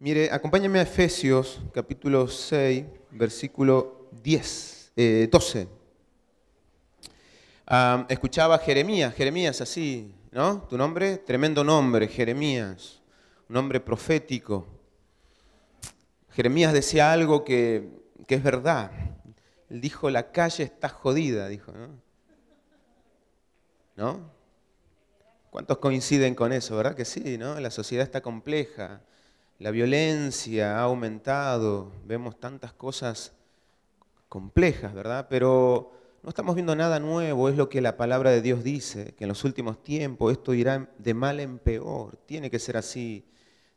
Mire, acompáñame a Efesios capítulo 6, versículo 10, 12. Eh, escuchaba a Jeremías, Jeremías así, ¿no? Tu nombre, tremendo nombre, Jeremías, un nombre profético. Jeremías decía algo que, es verdad. Él dijo, la calle está jodida, dijo, ¿no? ¿No? ¿Cuántos coinciden con eso, verdad que sí, ¿no? La sociedad está compleja la violencia ha aumentado, vemos tantas cosas complejas, ¿verdad? Pero no estamos viendo nada nuevo, es lo que la palabra de Dios dice, que en los últimos tiempos esto irá de mal en peor, tiene que ser así.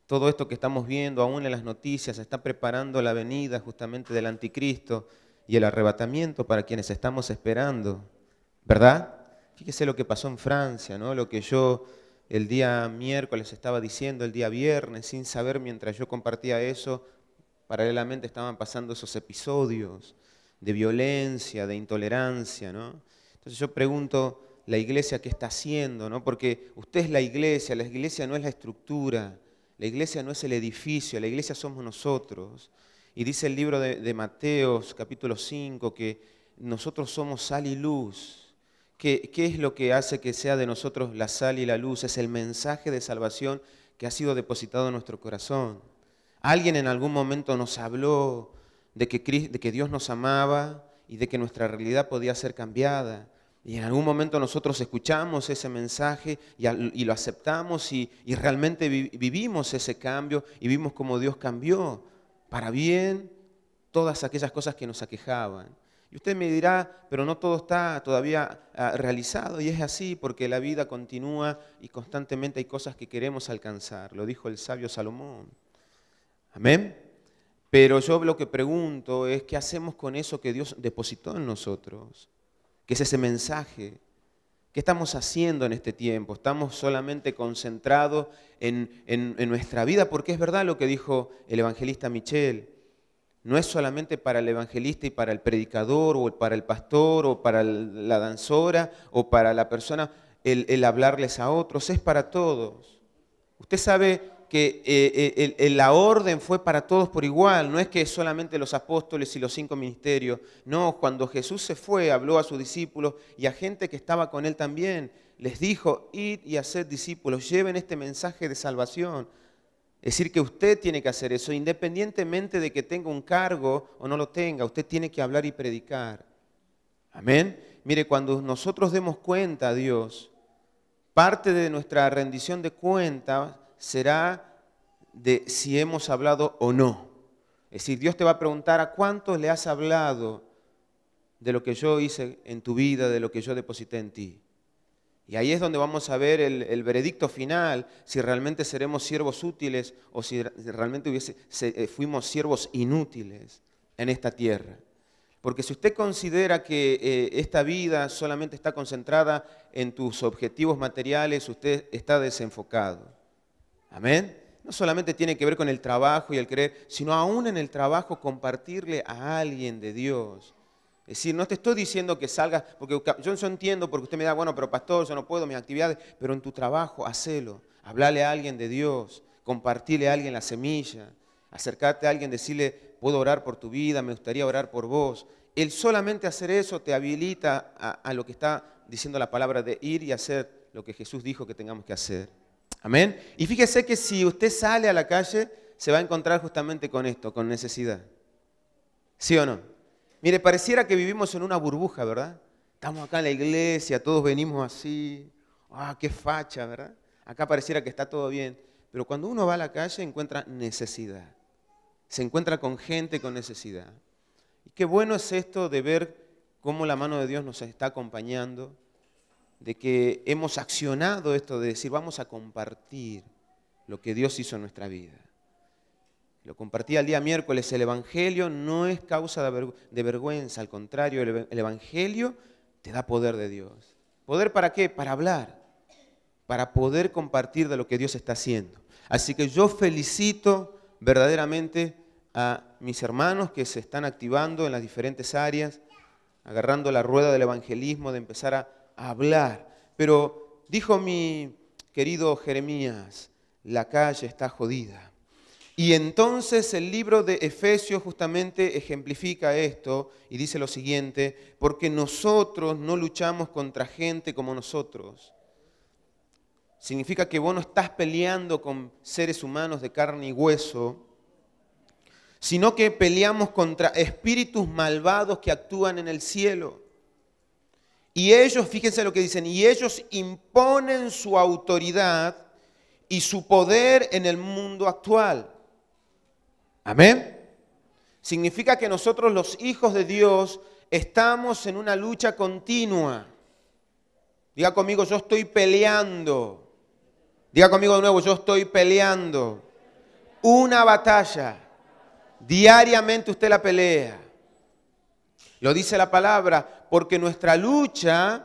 Todo esto que estamos viendo aún en las noticias está preparando la venida justamente del anticristo y el arrebatamiento para quienes estamos esperando, ¿verdad? Fíjese lo que pasó en Francia, ¿no? Lo que yo el día miércoles estaba diciendo, el día viernes, sin saber mientras yo compartía eso, paralelamente estaban pasando esos episodios de violencia, de intolerancia, ¿no? Entonces yo pregunto, ¿la iglesia qué está haciendo, no? Porque usted es la iglesia, la iglesia no es la estructura, la iglesia no es el edificio, la iglesia somos nosotros. Y dice el libro de, de Mateos, capítulo 5, que nosotros somos sal y luz. ¿Qué, es lo que hace que sea de nosotros la sal y la luz? Es el mensaje de salvación que ha sido depositado en nuestro corazón. Alguien en algún momento nos habló de que, de que Dios nos amaba y de que nuestra realidad podía ser cambiada. Y en algún momento nosotros escuchamos ese mensaje y, lo aceptamos y, realmente vivimos ese cambio y vimos cómo Dios cambió para bien todas aquellas cosas que nos aquejaban. Y usted me dirá, pero no todo está todavía ah, realizado y es así porque la vida continúa y constantemente hay cosas que queremos alcanzar, lo dijo el sabio Salomón. Amén. Pero yo lo que pregunto es qué hacemos con eso que Dios depositó en nosotros, ¿Qué es ese mensaje. ¿Qué estamos haciendo en este tiempo? ¿Estamos solamente concentrados en nuestra vida? Porque es verdad lo que dijo el evangelista Michel no es solamente para el evangelista y para el predicador o para el pastor o para la danzora o para la persona el, hablarles a otros, es para todos. Usted sabe que eh, eh, la orden fue para todos por igual, no es que solamente los apóstoles y los cinco ministerios, no, cuando Jesús se fue habló a sus discípulos y a gente que estaba con él también, les dijo, id y haced discípulos, lleven este mensaje de salvación es decir, que usted tiene que hacer eso, independientemente de que tenga un cargo o no lo tenga, usted tiene que hablar y predicar. Amén. Mire, cuando nosotros demos cuenta a Dios, parte de nuestra rendición de cuenta será de si hemos hablado o no. Es decir, Dios te va a preguntar a cuántos le has hablado de lo que yo hice en tu vida, de lo que yo deposité en ti. Y ahí es donde vamos a ver el, veredicto final, si realmente seremos siervos útiles o si realmente eh, fuimos siervos inútiles en esta tierra. Porque si usted considera que eh, esta vida solamente está concentrada en tus objetivos materiales, usted está desenfocado. Amén. No solamente tiene que ver con el trabajo y el creer, sino aún en el trabajo compartirle a alguien de Dios es decir, no te estoy diciendo que salgas, porque yo no entiendo, porque usted me da, bueno, pero pastor, yo no puedo mis actividades, pero en tu trabajo, hacelo. Hablale a alguien de Dios, compartirle a alguien la semilla, acercarte a alguien, decirle, puedo orar por tu vida, me gustaría orar por vos. El solamente hacer eso te habilita a lo que está diciendo la palabra de ir y hacer lo que Jesús dijo que tengamos que hacer. Amén. Y fíjese que si usted sale a la calle, se va a encontrar justamente con esto, con necesidad. ¿Sí o no? Mire, pareciera que vivimos en una burbuja, ¿verdad? Estamos acá en la iglesia, todos venimos así. ¡Ah, qué facha, ¿verdad? Acá pareciera que está todo bien. Pero cuando uno va a la calle encuentra necesidad. Se encuentra con gente con necesidad. Y qué bueno es esto de ver cómo la mano de Dios nos está acompañando, de que hemos accionado esto de decir, vamos a compartir lo que Dios hizo en nuestra vida. Lo compartí el día miércoles, el Evangelio no es causa de vergüenza, al contrario, el Evangelio te da poder de Dios. ¿Poder para qué? Para hablar, para poder compartir de lo que Dios está haciendo. Así que yo felicito verdaderamente a mis hermanos que se están activando en las diferentes áreas, agarrando la rueda del evangelismo, de empezar a, hablar. Pero dijo mi querido Jeremías, la calle está jodida. Y entonces el libro de Efesios justamente ejemplifica esto y dice lo siguiente, porque nosotros no luchamos contra gente como nosotros. Significa que vos no estás peleando con seres humanos de carne y hueso, sino que peleamos contra espíritus malvados que actúan en el cielo. Y ellos, fíjense lo que dicen, y ellos imponen su autoridad y su poder en el mundo actual Amén. Significa que nosotros los hijos de Dios estamos en una lucha continua. Diga conmigo, yo estoy peleando. Diga conmigo de nuevo, yo estoy peleando. Una batalla. Diariamente usted la pelea. Lo dice la palabra, porque nuestra lucha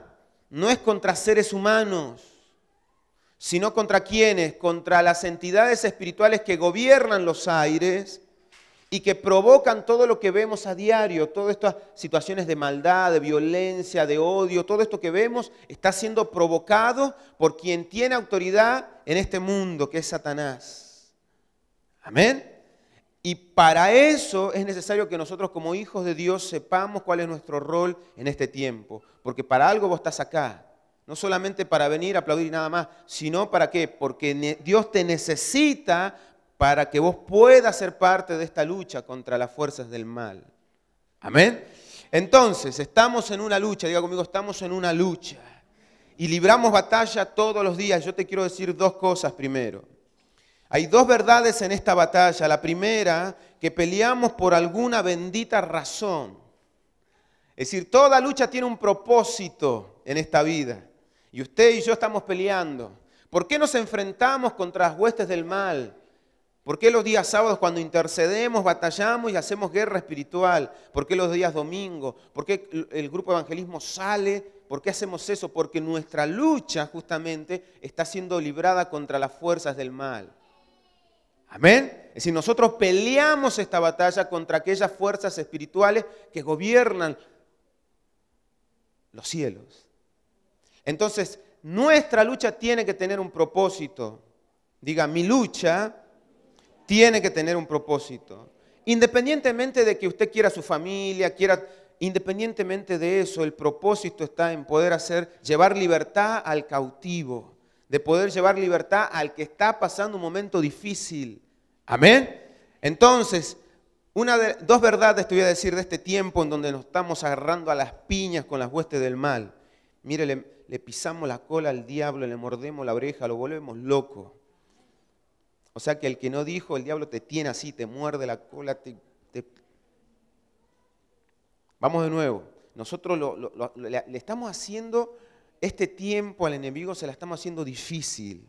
no es contra seres humanos, sino contra quienes, contra las entidades espirituales que gobiernan los aires y que provocan todo lo que vemos a diario, todas estas situaciones de maldad, de violencia, de odio, todo esto que vemos está siendo provocado por quien tiene autoridad en este mundo, que es Satanás. Amén. Y para eso es necesario que nosotros como hijos de Dios sepamos cuál es nuestro rol en este tiempo, porque para algo vos estás acá. No solamente para venir a aplaudir y nada más, sino para qué? Porque Dios te necesita para que vos puedas ser parte de esta lucha contra las fuerzas del mal. Amén. Entonces, estamos en una lucha, diga conmigo, estamos en una lucha. Y libramos batalla todos los días. Yo te quiero decir dos cosas primero. Hay dos verdades en esta batalla. La primera, que peleamos por alguna bendita razón. Es decir, toda lucha tiene un propósito en esta vida. Y usted y yo estamos peleando. ¿Por qué nos enfrentamos contra las huestes del mal? ¿Por qué los días sábados cuando intercedemos, batallamos y hacemos guerra espiritual? ¿Por qué los días domingos? ¿Por qué el grupo evangelismo sale? ¿Por qué hacemos eso? Porque nuestra lucha justamente está siendo librada contra las fuerzas del mal. Amén. Es decir, nosotros peleamos esta batalla contra aquellas fuerzas espirituales que gobiernan los cielos. Entonces, nuestra lucha tiene que tener un propósito. Diga, mi lucha tiene que tener un propósito. Independientemente de que usted quiera su familia, quiera, independientemente de eso, el propósito está en poder hacer, llevar libertad al cautivo, de poder llevar libertad al que está pasando un momento difícil. Amén. Entonces, una de, dos verdades te voy a decir de este tiempo en donde nos estamos agarrando a las piñas con las huestes del mal. Mire, le pisamos la cola al diablo, le mordemos la oreja, lo volvemos loco. O sea que el que no dijo, el diablo te tiene así, te muerde la cola, te... Vamos de nuevo. Nosotros le estamos haciendo este tiempo al enemigo, se la estamos haciendo difícil.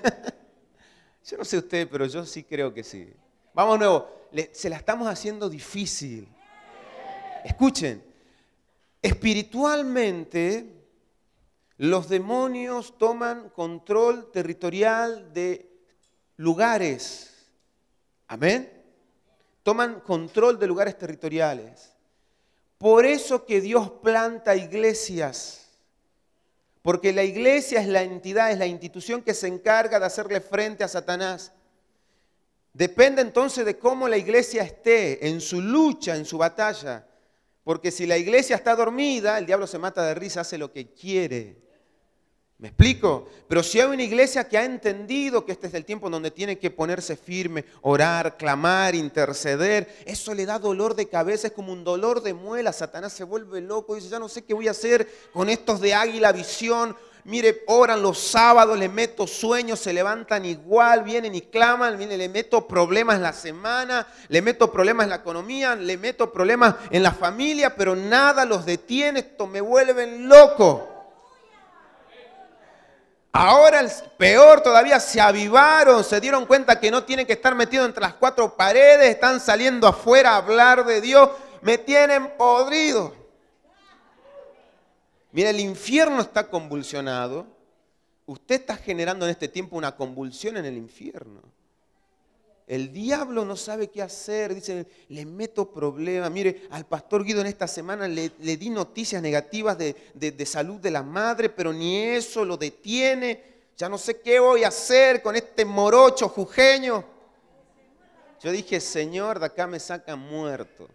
yo no sé usted, pero yo sí creo que sí. Vamos de nuevo. se la estamos haciendo difícil. Escuchen, espiritualmente los demonios toman control territorial de lugares. Amén. Toman control de lugares territoriales. Por eso que Dios planta iglesias. Porque la iglesia es la entidad, es la institución que se encarga de hacerle frente a Satanás. Depende entonces de cómo la iglesia esté en su lucha, en su batalla. Porque si la iglesia está dormida, el diablo se mata de risa, hace lo que quiere. ¿Me explico? Pero si hay una iglesia que ha entendido que este es el tiempo donde tiene que ponerse firme, orar, clamar, interceder, eso le da dolor de cabeza, es como un dolor de muela. Satanás se vuelve loco dice, ya no sé qué voy a hacer con estos de águila visión. Mire, oran los sábados, le meto sueños, se levantan igual, vienen y claman, mire, le meto problemas la semana, le meto problemas en la economía, le meto problemas en la familia, pero nada los detiene, esto me vuelven loco. Ahora, el peor todavía, se avivaron, se dieron cuenta que no tienen que estar metidos entre las cuatro paredes, están saliendo afuera a hablar de Dios. Me tienen podrido. Mira, el infierno está convulsionado. Usted está generando en este tiempo una convulsión en el infierno. El diablo no sabe qué hacer, dice, le meto problemas. Mire, al pastor Guido en esta semana le, di noticias negativas de, de salud de la madre, pero ni eso lo detiene. Ya no sé qué voy a hacer con este morocho jujeño. Yo dije, Señor, de acá me saca muerto.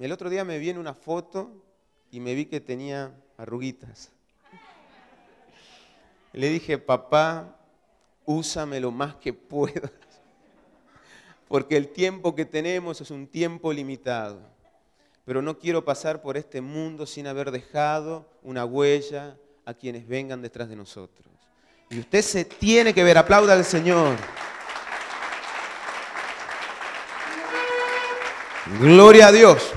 El otro día me viene una foto y me vi que tenía arruguitas. Le dije, papá, úsame lo más que puedas, porque el tiempo que tenemos es un tiempo limitado. Pero no quiero pasar por este mundo sin haber dejado una huella a quienes vengan detrás de nosotros. Y usted se tiene que ver, aplauda al Señor. Gloria a Dios.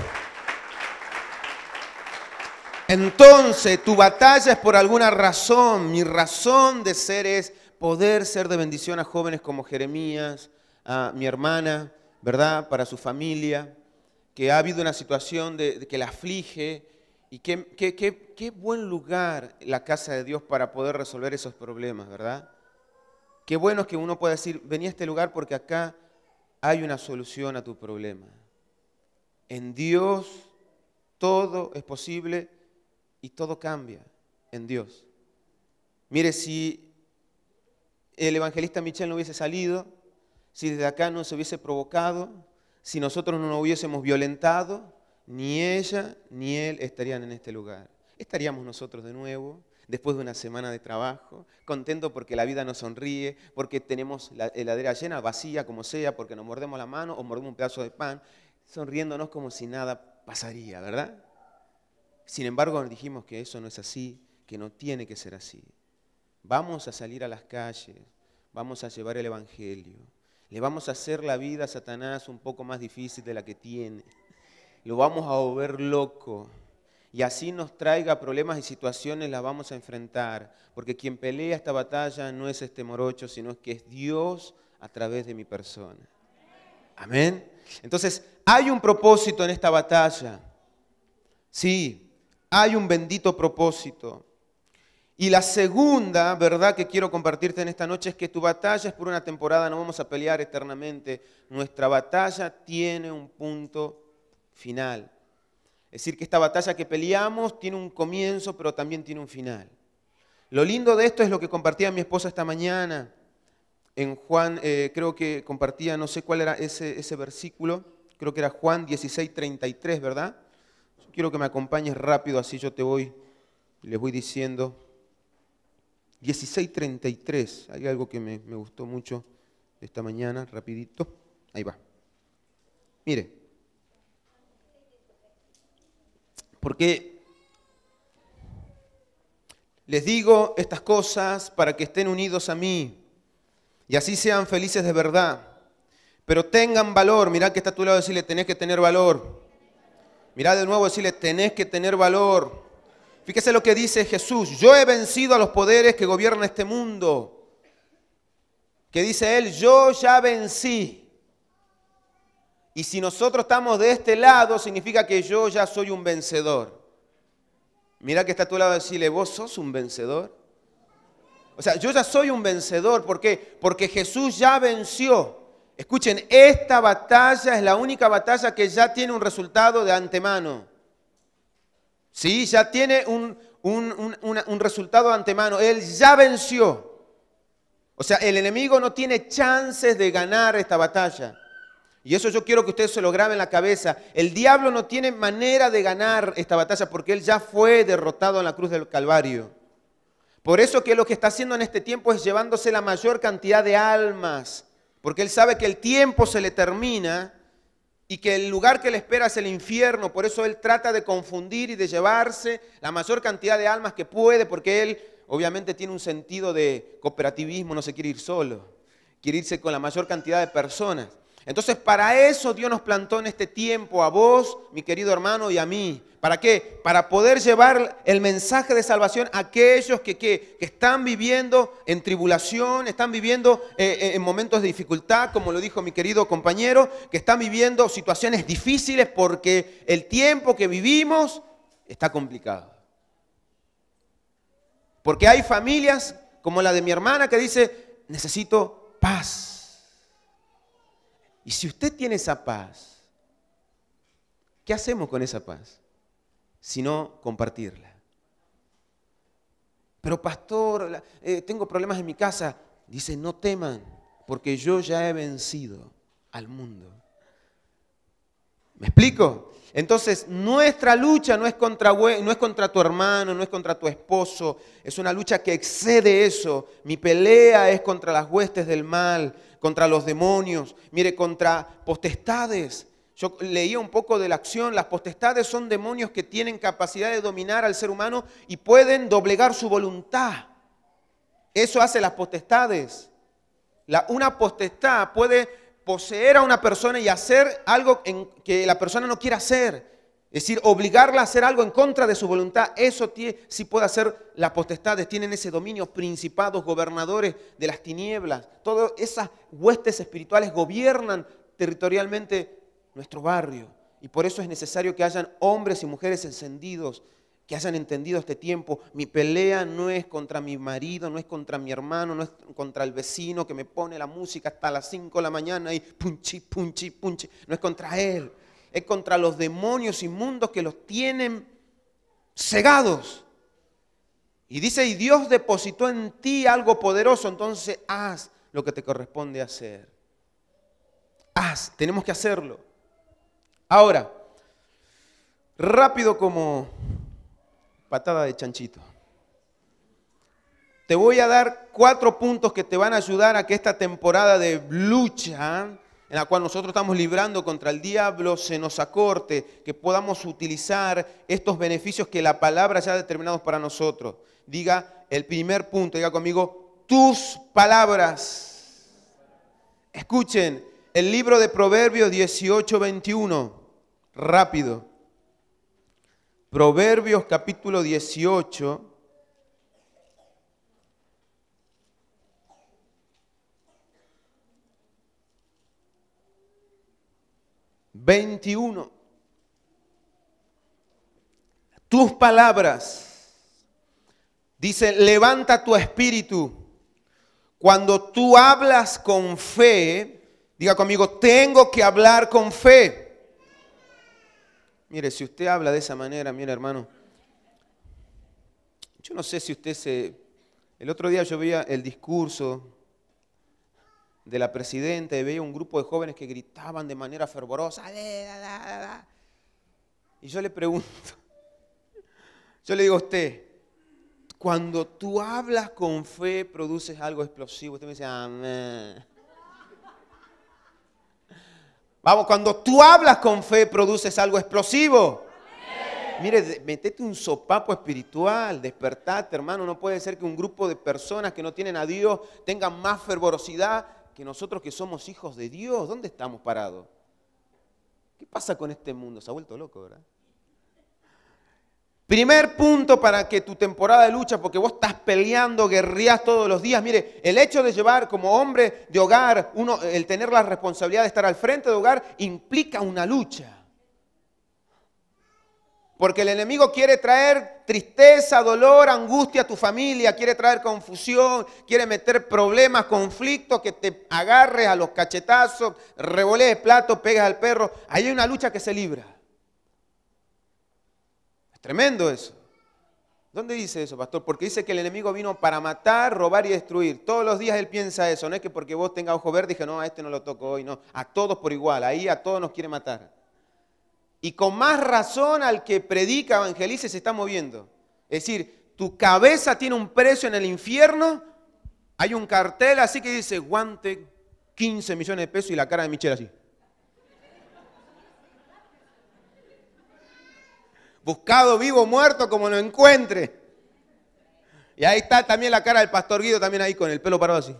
Entonces, tu batalla es por alguna razón. Mi razón de ser es poder ser de bendición a jóvenes como Jeremías, a mi hermana, ¿verdad? Para su familia, que ha habido una situación de, que la aflige. Y qué, qué, qué buen lugar la casa de Dios para poder resolver esos problemas, ¿verdad? Qué bueno que uno pueda decir, vení a este lugar porque acá hay una solución a tu problema. En Dios todo es posible y todo cambia en Dios. Mire, si el evangelista Michel no hubiese salido, si desde acá no se hubiese provocado, si nosotros no nos hubiésemos violentado, ni ella ni él estarían en este lugar. Estaríamos nosotros de nuevo, después de una semana de trabajo, contentos porque la vida nos sonríe, porque tenemos la heladera llena, vacía como sea, porque nos mordemos la mano o mordemos un pedazo de pan, sonriéndonos como si nada pasaría, ¿verdad? Sin embargo, dijimos que eso no es así, que no tiene que ser así. Vamos a salir a las calles, vamos a llevar el Evangelio. Le vamos a hacer la vida a Satanás un poco más difícil de la que tiene. Lo vamos a volver loco. Y así nos traiga problemas y situaciones, las vamos a enfrentar. Porque quien pelea esta batalla no es este morocho, sino que es Dios a través de mi persona. Amén. Entonces, hay un propósito en esta batalla. Sí, hay un bendito propósito. Y la segunda verdad que quiero compartirte en esta noche es que tu batalla es por una temporada, no vamos a pelear eternamente. Nuestra batalla tiene un punto final. Es decir, que esta batalla que peleamos tiene un comienzo, pero también tiene un final. Lo lindo de esto es lo que compartía mi esposa esta mañana. En Juan, eh, creo que compartía, no sé cuál era ese, versículo, creo que era Juan 16, 33, ¿verdad? quiero que me acompañes rápido, así yo te voy, les voy diciendo 16.33. Hay algo que me, gustó mucho esta mañana, rapidito. Ahí va. Mire. Porque les digo estas cosas para que estén unidos a mí y así sean felices de verdad. Pero tengan valor. Mirá que está a tu lado decirle, tenés que tener valor. Mirá de nuevo decirle, tenés que tener valor. Fíjese lo que dice Jesús, yo he vencido a los poderes que gobiernan este mundo. Que dice él, yo ya vencí. Y si nosotros estamos de este lado, significa que yo ya soy un vencedor. Mira que está a tu lado decirle, vos sos un vencedor. O sea, yo ya soy un vencedor. ¿Por qué? Porque Jesús ya venció. Escuchen, esta batalla es la única batalla que ya tiene un resultado de antemano. Sí, ya tiene un, resultado antemano. Él ya venció. O sea, el enemigo no tiene chances de ganar esta batalla. Y eso yo quiero que ustedes se lo graben en la cabeza. El diablo no tiene manera de ganar esta batalla porque él ya fue derrotado en la cruz del Calvario. Por eso que lo que está haciendo en este tiempo es llevándose la mayor cantidad de almas. Porque él sabe que el tiempo se le termina y que el lugar que le espera es el infierno. Por eso Él trata de confundir y de llevarse la mayor cantidad de almas que puede, porque Él obviamente tiene un sentido de cooperativismo, no se quiere ir solo, quiere irse con la mayor cantidad de personas. Entonces, para eso Dios nos plantó en este tiempo a vos, mi querido hermano, y a mí. ¿Para qué? Para poder llevar el mensaje de salvación a aquellos que, están viviendo en tribulación, están viviendo eh, eh, en momentos de dificultad, como lo dijo mi querido compañero, que están viviendo situaciones difíciles porque el tiempo que vivimos está complicado. Porque hay familias como la de mi hermana que dice, necesito paz. Y si usted tiene esa paz, ¿qué hacemos con esa paz? Si no, compartirla. Pero pastor, eh, tengo problemas en mi casa. Dice, no teman, porque yo ya he vencido al mundo. ¿Me explico? Entonces, nuestra lucha no es, contra, no es contra tu hermano, no es contra tu esposo, es una lucha que excede eso. Mi pelea es contra las huestes del mal, contra los demonios, mire, contra potestades. Yo leía un poco de la acción, las potestades son demonios que tienen capacidad de dominar al ser humano y pueden doblegar su voluntad. Eso hace las potestades. La, una potestad puede poseer a una persona y hacer algo que la persona no quiera hacer. Es decir, obligarla a hacer algo en contra de su voluntad, eso sí puede hacer las potestades, tienen ese dominio, principados, gobernadores de las tinieblas, todas esas huestes espirituales gobiernan territorialmente nuestro barrio. Y por eso es necesario que hayan hombres y mujeres encendidos que hayan entendido este tiempo, mi pelea no es contra mi marido, no es contra mi hermano, no es contra el vecino que me pone la música hasta las 5 de la mañana y punchi, punchi, punchi, no es contra él, es contra los demonios inmundos que los tienen cegados. Y dice, y Dios depositó en ti algo poderoso, entonces haz lo que te corresponde hacer. Haz, tenemos que hacerlo. Ahora, rápido como patada de chanchito. Te voy a dar cuatro puntos que te van a ayudar a que esta temporada de lucha en la cual nosotros estamos librando contra el diablo se nos acorte, que podamos utilizar estos beneficios que la palabra ya ha determinado para nosotros. Diga el primer punto, diga conmigo, tus palabras. Escuchen, el libro de Proverbios 18, 21, rápido. Proverbios capítulo 18. Veintiuno. Tus palabras, dice, levanta tu espíritu. Cuando tú hablas con fe, diga conmigo, tengo que hablar con fe. Mire, si usted habla de esa manera, mire hermano, yo no sé si usted se... El otro día yo veía el discurso de la presidenta y veía un grupo de jóvenes que gritaban de manera fervorosa. Y yo le pregunto, yo le digo a usted, cuando tú hablas con fe, produces algo explosivo. Usted me dice, amén. Vamos, cuando tú hablas con fe, produces algo explosivo. Mire, metete un sopapo espiritual, despertate, hermano. No puede ser que un grupo de personas que no tienen a Dios tengan más fervorosidad que nosotros que somos hijos de Dios. ¿Dónde estamos parados? ¿Qué pasa con este mundo? Se ha vuelto loco, ¿verdad? Primer punto para que tu temporada de lucha, porque vos estás peleando, guerrías todos los días. Mire, el hecho de llevar como hombre de hogar, uno, el tener la responsabilidad de estar al frente de hogar, implica una lucha. Porque el enemigo quiere traer tristeza, dolor, angustia a tu familia, quiere traer confusión, quiere meter problemas, conflictos, que te agarres a los cachetazos, revolees de plato, pegas al perro. Ahí hay una lucha que se libra. Tremendo eso. ¿Dónde dice eso, pastor? Porque dice que el enemigo vino para matar, robar y destruir. Todos los días él piensa eso. No es que porque vos tengas ojo verde dije, no, a este no lo toco hoy, no. A todos por igual. Ahí a todos nos quiere matar. Y con más razón al que predica, evangelice, se está moviendo. Es decir, tu cabeza tiene un precio en el infierno. Hay un cartel así que dice, guante 15 millones de pesos y la cara de Michelle así. buscado vivo, muerto, como lo encuentre. Y ahí está también la cara del pastor Guido, también ahí con el pelo parado así.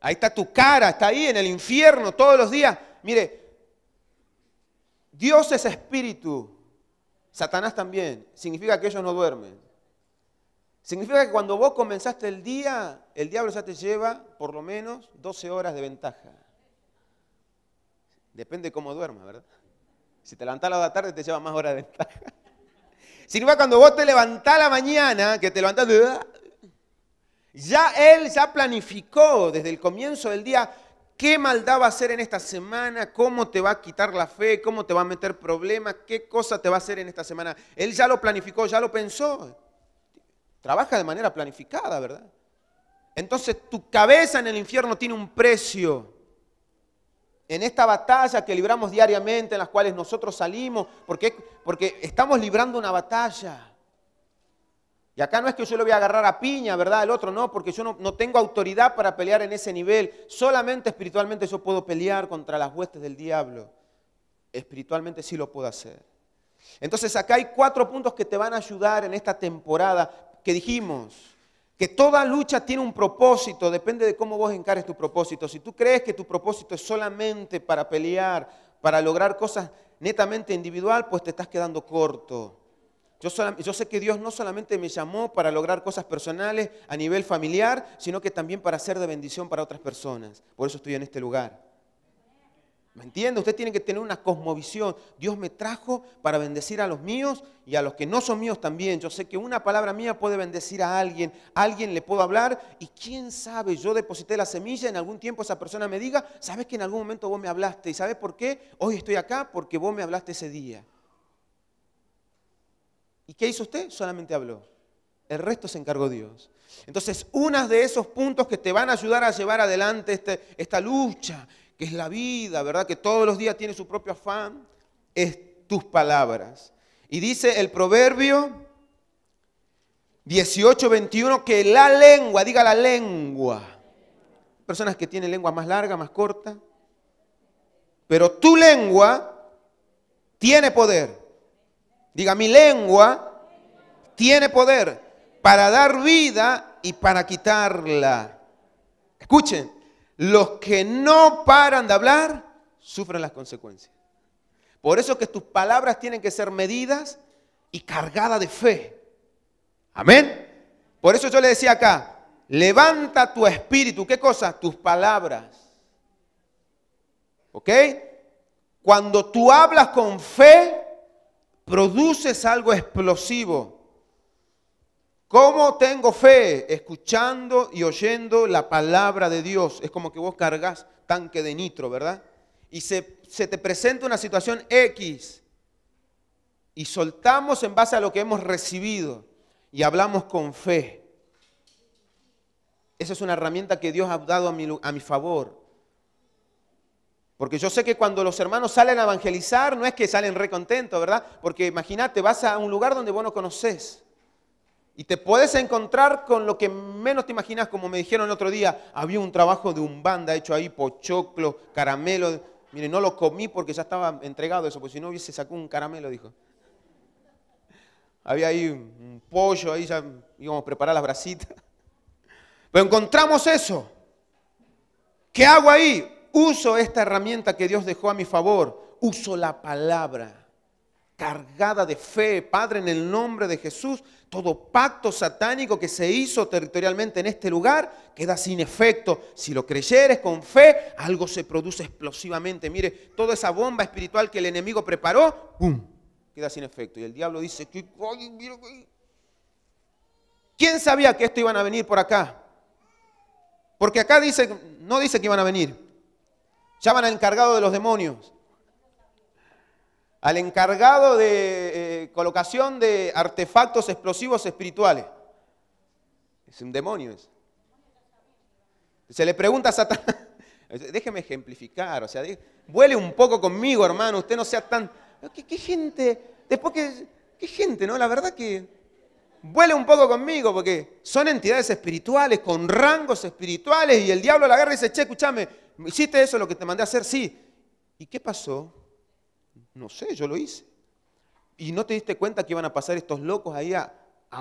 Ahí está tu cara, está ahí en el infierno todos los días. Mire, Dios es espíritu, Satanás también. Significa que ellos no duermen. Significa que cuando vos comenzaste el día, el diablo ya te lleva por lo menos 12 horas de ventaja. Depende cómo duerma ¿verdad? Si te levantás a la tarde, te lleva más horas de ventaja. embargo, cuando vos te levantás a la mañana, que te levantás, ah. ya él ya planificó desde el comienzo del día qué maldad va a hacer en esta semana, cómo te va a quitar la fe, cómo te va a meter problemas, qué cosa te va a hacer en esta semana. Él ya lo planificó, ya lo pensó. Trabaja de manera planificada, ¿verdad? Entonces tu cabeza en el infierno tiene un precio en esta batalla que libramos diariamente, en las cuales nosotros salimos, porque, porque estamos librando una batalla. Y acá no es que yo lo voy a agarrar a piña, ¿verdad? El otro no, porque yo no, no, tengo autoridad para pelear en ese nivel. Solamente espiritualmente yo puedo pelear contra las huestes del diablo. Espiritualmente sí lo puedo hacer. Entonces acá hay cuatro puntos que te van a ayudar en esta temporada que dijimos que toda lucha tiene un propósito, depende de cómo vos encares tu propósito. Si tú crees que tu propósito es solamente para pelear, para lograr cosas netamente individual, pues te estás quedando corto. Yo, yo, sé que Dios no solamente me llamó para lograr cosas personales a nivel familiar, sino que también para ser de bendición para otras personas. Por eso estoy en este lugar. ¿Me entiende? Usted tiene que tener una cosmovisión. Dios me trajo para bendecir a los míos y a los que no son míos también. Yo sé que una palabra mía puede bendecir a alguien, a alguien le puedo hablar y quién sabe, yo deposité la semilla, y en algún tiempo esa persona me diga, sabes que en algún momento vos me hablaste y sabes por qué, hoy estoy acá porque vos me hablaste ese día. ¿Y qué hizo usted? Solamente habló. El resto se encargó Dios. Entonces, unas de esos puntos que te van a ayudar a llevar adelante este, esta lucha, que es la vida, ¿verdad? Que todos los días tiene su propio afán, es tus palabras. Y dice el proverbio 18, 21, que la lengua, diga la lengua. Personas que tienen lengua más larga, más corta. Pero tu lengua tiene poder. Diga, mi lengua tiene poder para dar vida y para quitarla. Escuchen, los que no paran de hablar sufren las consecuencias. Por eso que tus palabras tienen que ser medidas y cargadas de fe. Amén. Por eso yo le decía acá, levanta tu espíritu. ¿Qué cosa? Tus palabras. ¿Ok? Cuando tú hablas con fe, produces algo explosivo. ¿Cómo tengo fe? Escuchando y oyendo la palabra de Dios. Es como que vos cargas tanque de nitro, ¿verdad? Y se, te presenta una situación X y soltamos en base a lo que hemos recibido y hablamos con fe. Esa es una herramienta que Dios ha dado a mi, a mi, favor. Porque yo sé que cuando los hermanos salen a evangelizar, no es que salen contentos, ¿verdad? Porque imagínate, vas a un lugar donde vos no conoces. Y te puedes encontrar con lo que menos te imaginas, como me dijeron el otro día, había un trabajo de un banda hecho ahí, pochoclo, caramelo. Mire, no lo comí porque ya estaba entregado eso, porque si no hubiese sacado un caramelo, dijo. Había ahí un pollo, ahí ya íbamos a preparar las brasitas. Pero encontramos eso. ¿Qué hago ahí? Uso esta herramienta que Dios dejó a mi favor. Uso la palabra cargada de fe, Padre, en el nombre de Jesús, todo pacto satánico que se hizo territorialmente en este lugar queda sin efecto. Si lo creyeres con fe, algo se produce explosivamente. Mire, toda esa bomba espiritual que el enemigo preparó, ¡pum! queda sin efecto. Y el diablo dice, ¿quién sabía que esto iban a venir por acá? Porque acá dice, no dice que iban a venir. van a encargado de los demonios al encargado de eh, colocación de artefactos explosivos espirituales. Es un demonio Se le pregunta a Satanás, déjeme ejemplificar, o sea, vuele un poco conmigo, hermano, usted no sea tan... ¿Qué, gente? Después ¿Qué gente, no? La verdad que... Vuele un poco conmigo, porque son entidades espirituales, con rangos espirituales, y el diablo la agarra y dice, che, escúchame, ¿hiciste eso lo que te mandé a hacer? Sí. ¿Y qué pasó? No sé, yo lo hice. ¿Y no te diste cuenta que iban a pasar estos locos ahí a,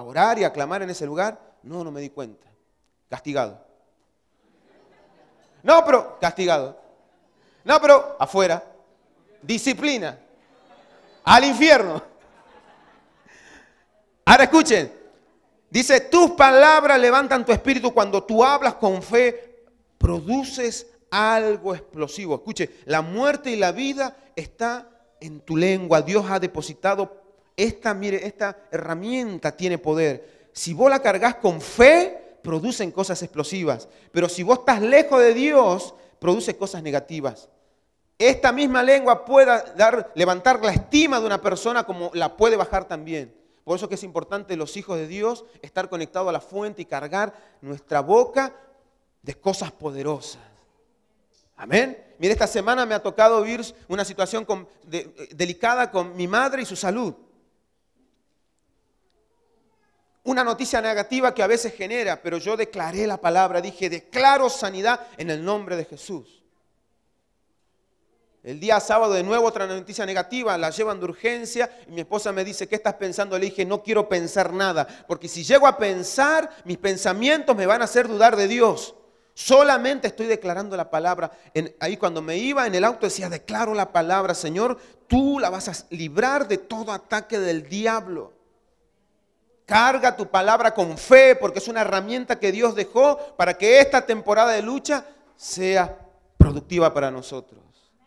orar y a clamar en ese lugar? No, no me di cuenta. Castigado. No, pero castigado. No, pero afuera. Disciplina. Al infierno. Ahora escuchen. Dice, tus palabras levantan tu espíritu cuando tú hablas con fe, produces algo explosivo. Escuche, la muerte y la vida están en tu lengua. Dios ha depositado esta, mire, esta herramienta tiene poder. Si vos la cargas con fe, producen cosas explosivas. Pero si vos estás lejos de Dios, produce cosas negativas. Esta misma lengua puede dar, levantar la estima de una persona como la puede bajar también. Por eso que es importante los hijos de Dios estar conectados a la fuente y cargar nuestra boca de cosas poderosas. Amén. Mire, esta semana me ha tocado vivir una situación eh, delicada con mi madre y su salud. Una noticia negativa que a veces genera, pero yo declaré la palabra, dije, declaro sanidad en el nombre de Jesús. El día sábado de nuevo otra noticia negativa, la llevan de urgencia y mi esposa me dice, ¿qué estás pensando? Le dije, no quiero pensar nada, porque si llego a pensar, mis pensamientos me van a hacer dudar de Dios. Solamente estoy declarando la palabra. En, ahí cuando me iba en el auto decía, declaro la palabra, Señor, tú la vas a librar de todo ataque del diablo. Carga tu palabra con fe, porque es una herramienta que Dios dejó para que esta temporada de lucha sea productiva para nosotros.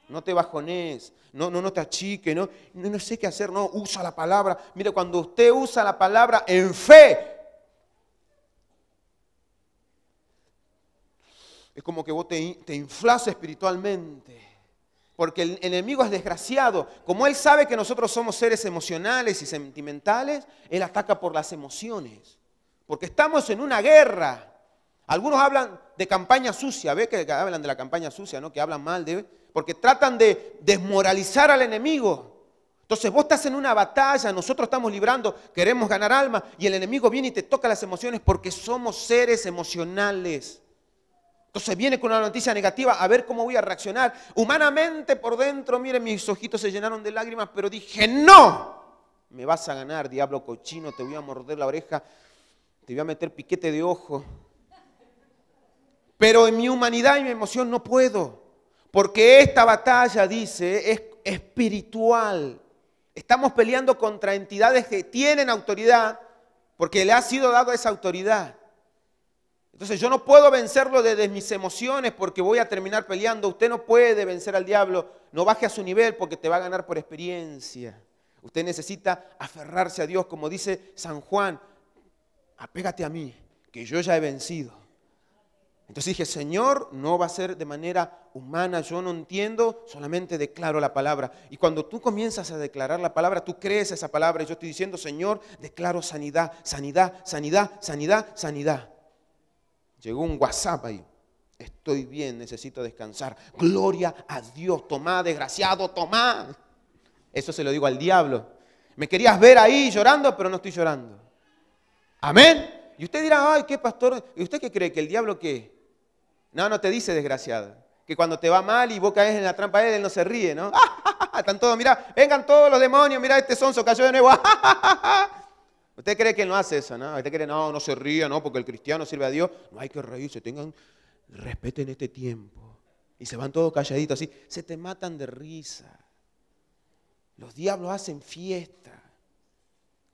No te bajones, no, no, no te achiques, no, no, no sé qué hacer, no, usa la palabra. Mire, cuando usted usa la palabra en fe, es como que vos te, te espiritualmente. Porque el enemigo es desgraciado. Como él sabe que nosotros somos seres emocionales y sentimentales, él ataca por las emociones. Porque estamos en una guerra. Algunos hablan de campaña sucia, ve que hablan de la campaña sucia, ¿no? Que hablan mal de porque tratan de desmoralizar al enemigo. Entonces vos estás en una batalla, nosotros estamos librando, queremos ganar alma y el enemigo viene y te toca las emociones porque somos seres emocionales. Entonces viene con una noticia negativa a ver cómo voy a reaccionar. Humanamente por dentro, miren, mis ojitos se llenaron de lágrimas, pero dije, no, me vas a ganar, diablo cochino, te voy a morder la oreja, te voy a meter piquete de ojo. Pero en mi humanidad y mi emoción no puedo, porque esta batalla, dice, es espiritual. Estamos peleando contra entidades que tienen autoridad, porque le ha sido dado esa autoridad. Entonces yo no puedo vencerlo desde mis emociones porque voy a terminar peleando. Usted no puede vencer al diablo. No baje a su nivel porque te va a ganar por experiencia. Usted necesita aferrarse a Dios, como dice San Juan. Apégate a mí, que yo ya he vencido. Entonces dije, Señor, no va a ser de manera humana, yo no entiendo, solamente declaro la palabra. Y cuando tú comienzas a declarar la palabra, tú crees esa palabra. Y yo estoy diciendo, Señor, declaro sanidad, sanidad, sanidad, sanidad, sanidad. Llegó un WhatsApp ahí. Estoy bien, necesito descansar. Gloria a Dios. Tomá, desgraciado, tomá. Eso se lo digo al diablo. Me querías ver ahí llorando, pero no estoy llorando. Amén. Y usted dirá, ay, qué pastor. ¿Y usted qué cree? ¿Que el diablo qué? No, no te dice desgraciado. Que cuando te va mal y vos caes en la trampa de él, él no se ríe, ¿no? ¡Ah, ja, ja, Están todos, mirá, vengan todos los demonios, mirá, este sonso cayó de nuevo. ¡Ah, Usted cree que no hace eso, ¿no? Usted cree, no, no se ría, no, porque el cristiano sirve a Dios. No hay que reírse, tengan, en este tiempo. Y se van todos calladitos así, se te matan de risa. Los diablos hacen fiesta.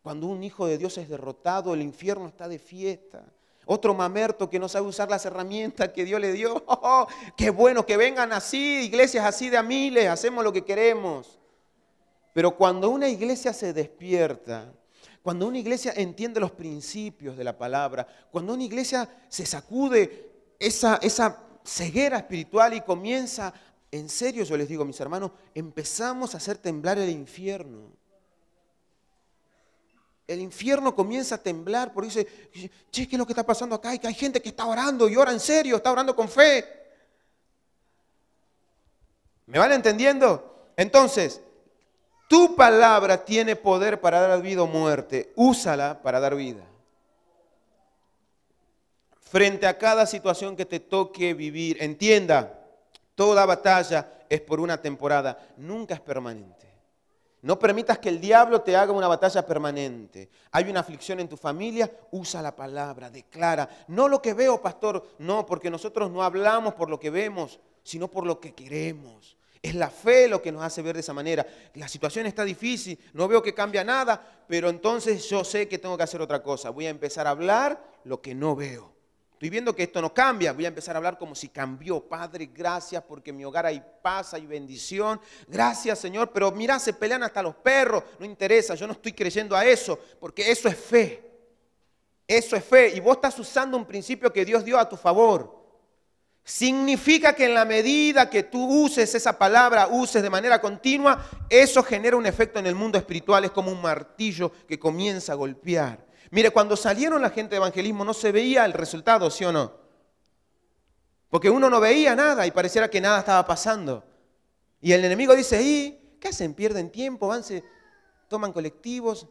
Cuando un hijo de Dios es derrotado, el infierno está de fiesta. Otro mamerto que no sabe usar las herramientas que Dios le dio. Oh, oh, qué bueno que vengan así, iglesias así de a miles, hacemos lo que queremos. Pero cuando una iglesia se despierta cuando una iglesia entiende los principios de la palabra, cuando una iglesia se sacude esa, esa ceguera espiritual y comienza, en serio yo les digo, mis hermanos, empezamos a hacer temblar el infierno. El infierno comienza a temblar porque dice, che, ¿qué es lo que está pasando acá? hay gente que está orando y ora en serio, está orando con fe. ¿Me van entendiendo? Entonces, tu palabra tiene poder para dar vida o muerte. Úsala para dar vida. Frente a cada situación que te toque vivir, entienda, toda batalla es por una temporada, nunca es permanente. No permitas que el diablo te haga una batalla permanente. Hay una aflicción en tu familia, usa la palabra, declara. No lo que veo, pastor, no, porque nosotros no hablamos por lo que vemos, sino por lo que queremos. Es la fe lo que nos hace ver de esa manera. La situación está difícil, no veo que cambia nada, pero entonces yo sé que tengo que hacer otra cosa. Voy a empezar a hablar lo que no veo. Estoy viendo que esto no cambia, voy a empezar a hablar como si cambió. Padre, gracias porque en mi hogar hay paz, hay bendición. Gracias, Señor, pero mira, se pelean hasta los perros. No interesa, yo no estoy creyendo a eso, porque eso es fe. Eso es fe. Y vos estás usando un principio que Dios dio a tu favor. Significa que en la medida que tú uses esa palabra, uses de manera continua, eso genera un efecto en el mundo espiritual, es como un martillo que comienza a golpear. Mire, cuando salieron la gente de evangelismo no se veía el resultado, ¿sí o no? Porque uno no veía nada y pareciera que nada estaba pasando. Y el enemigo dice, ¿y qué hacen? Pierden tiempo, van, toman colectivos,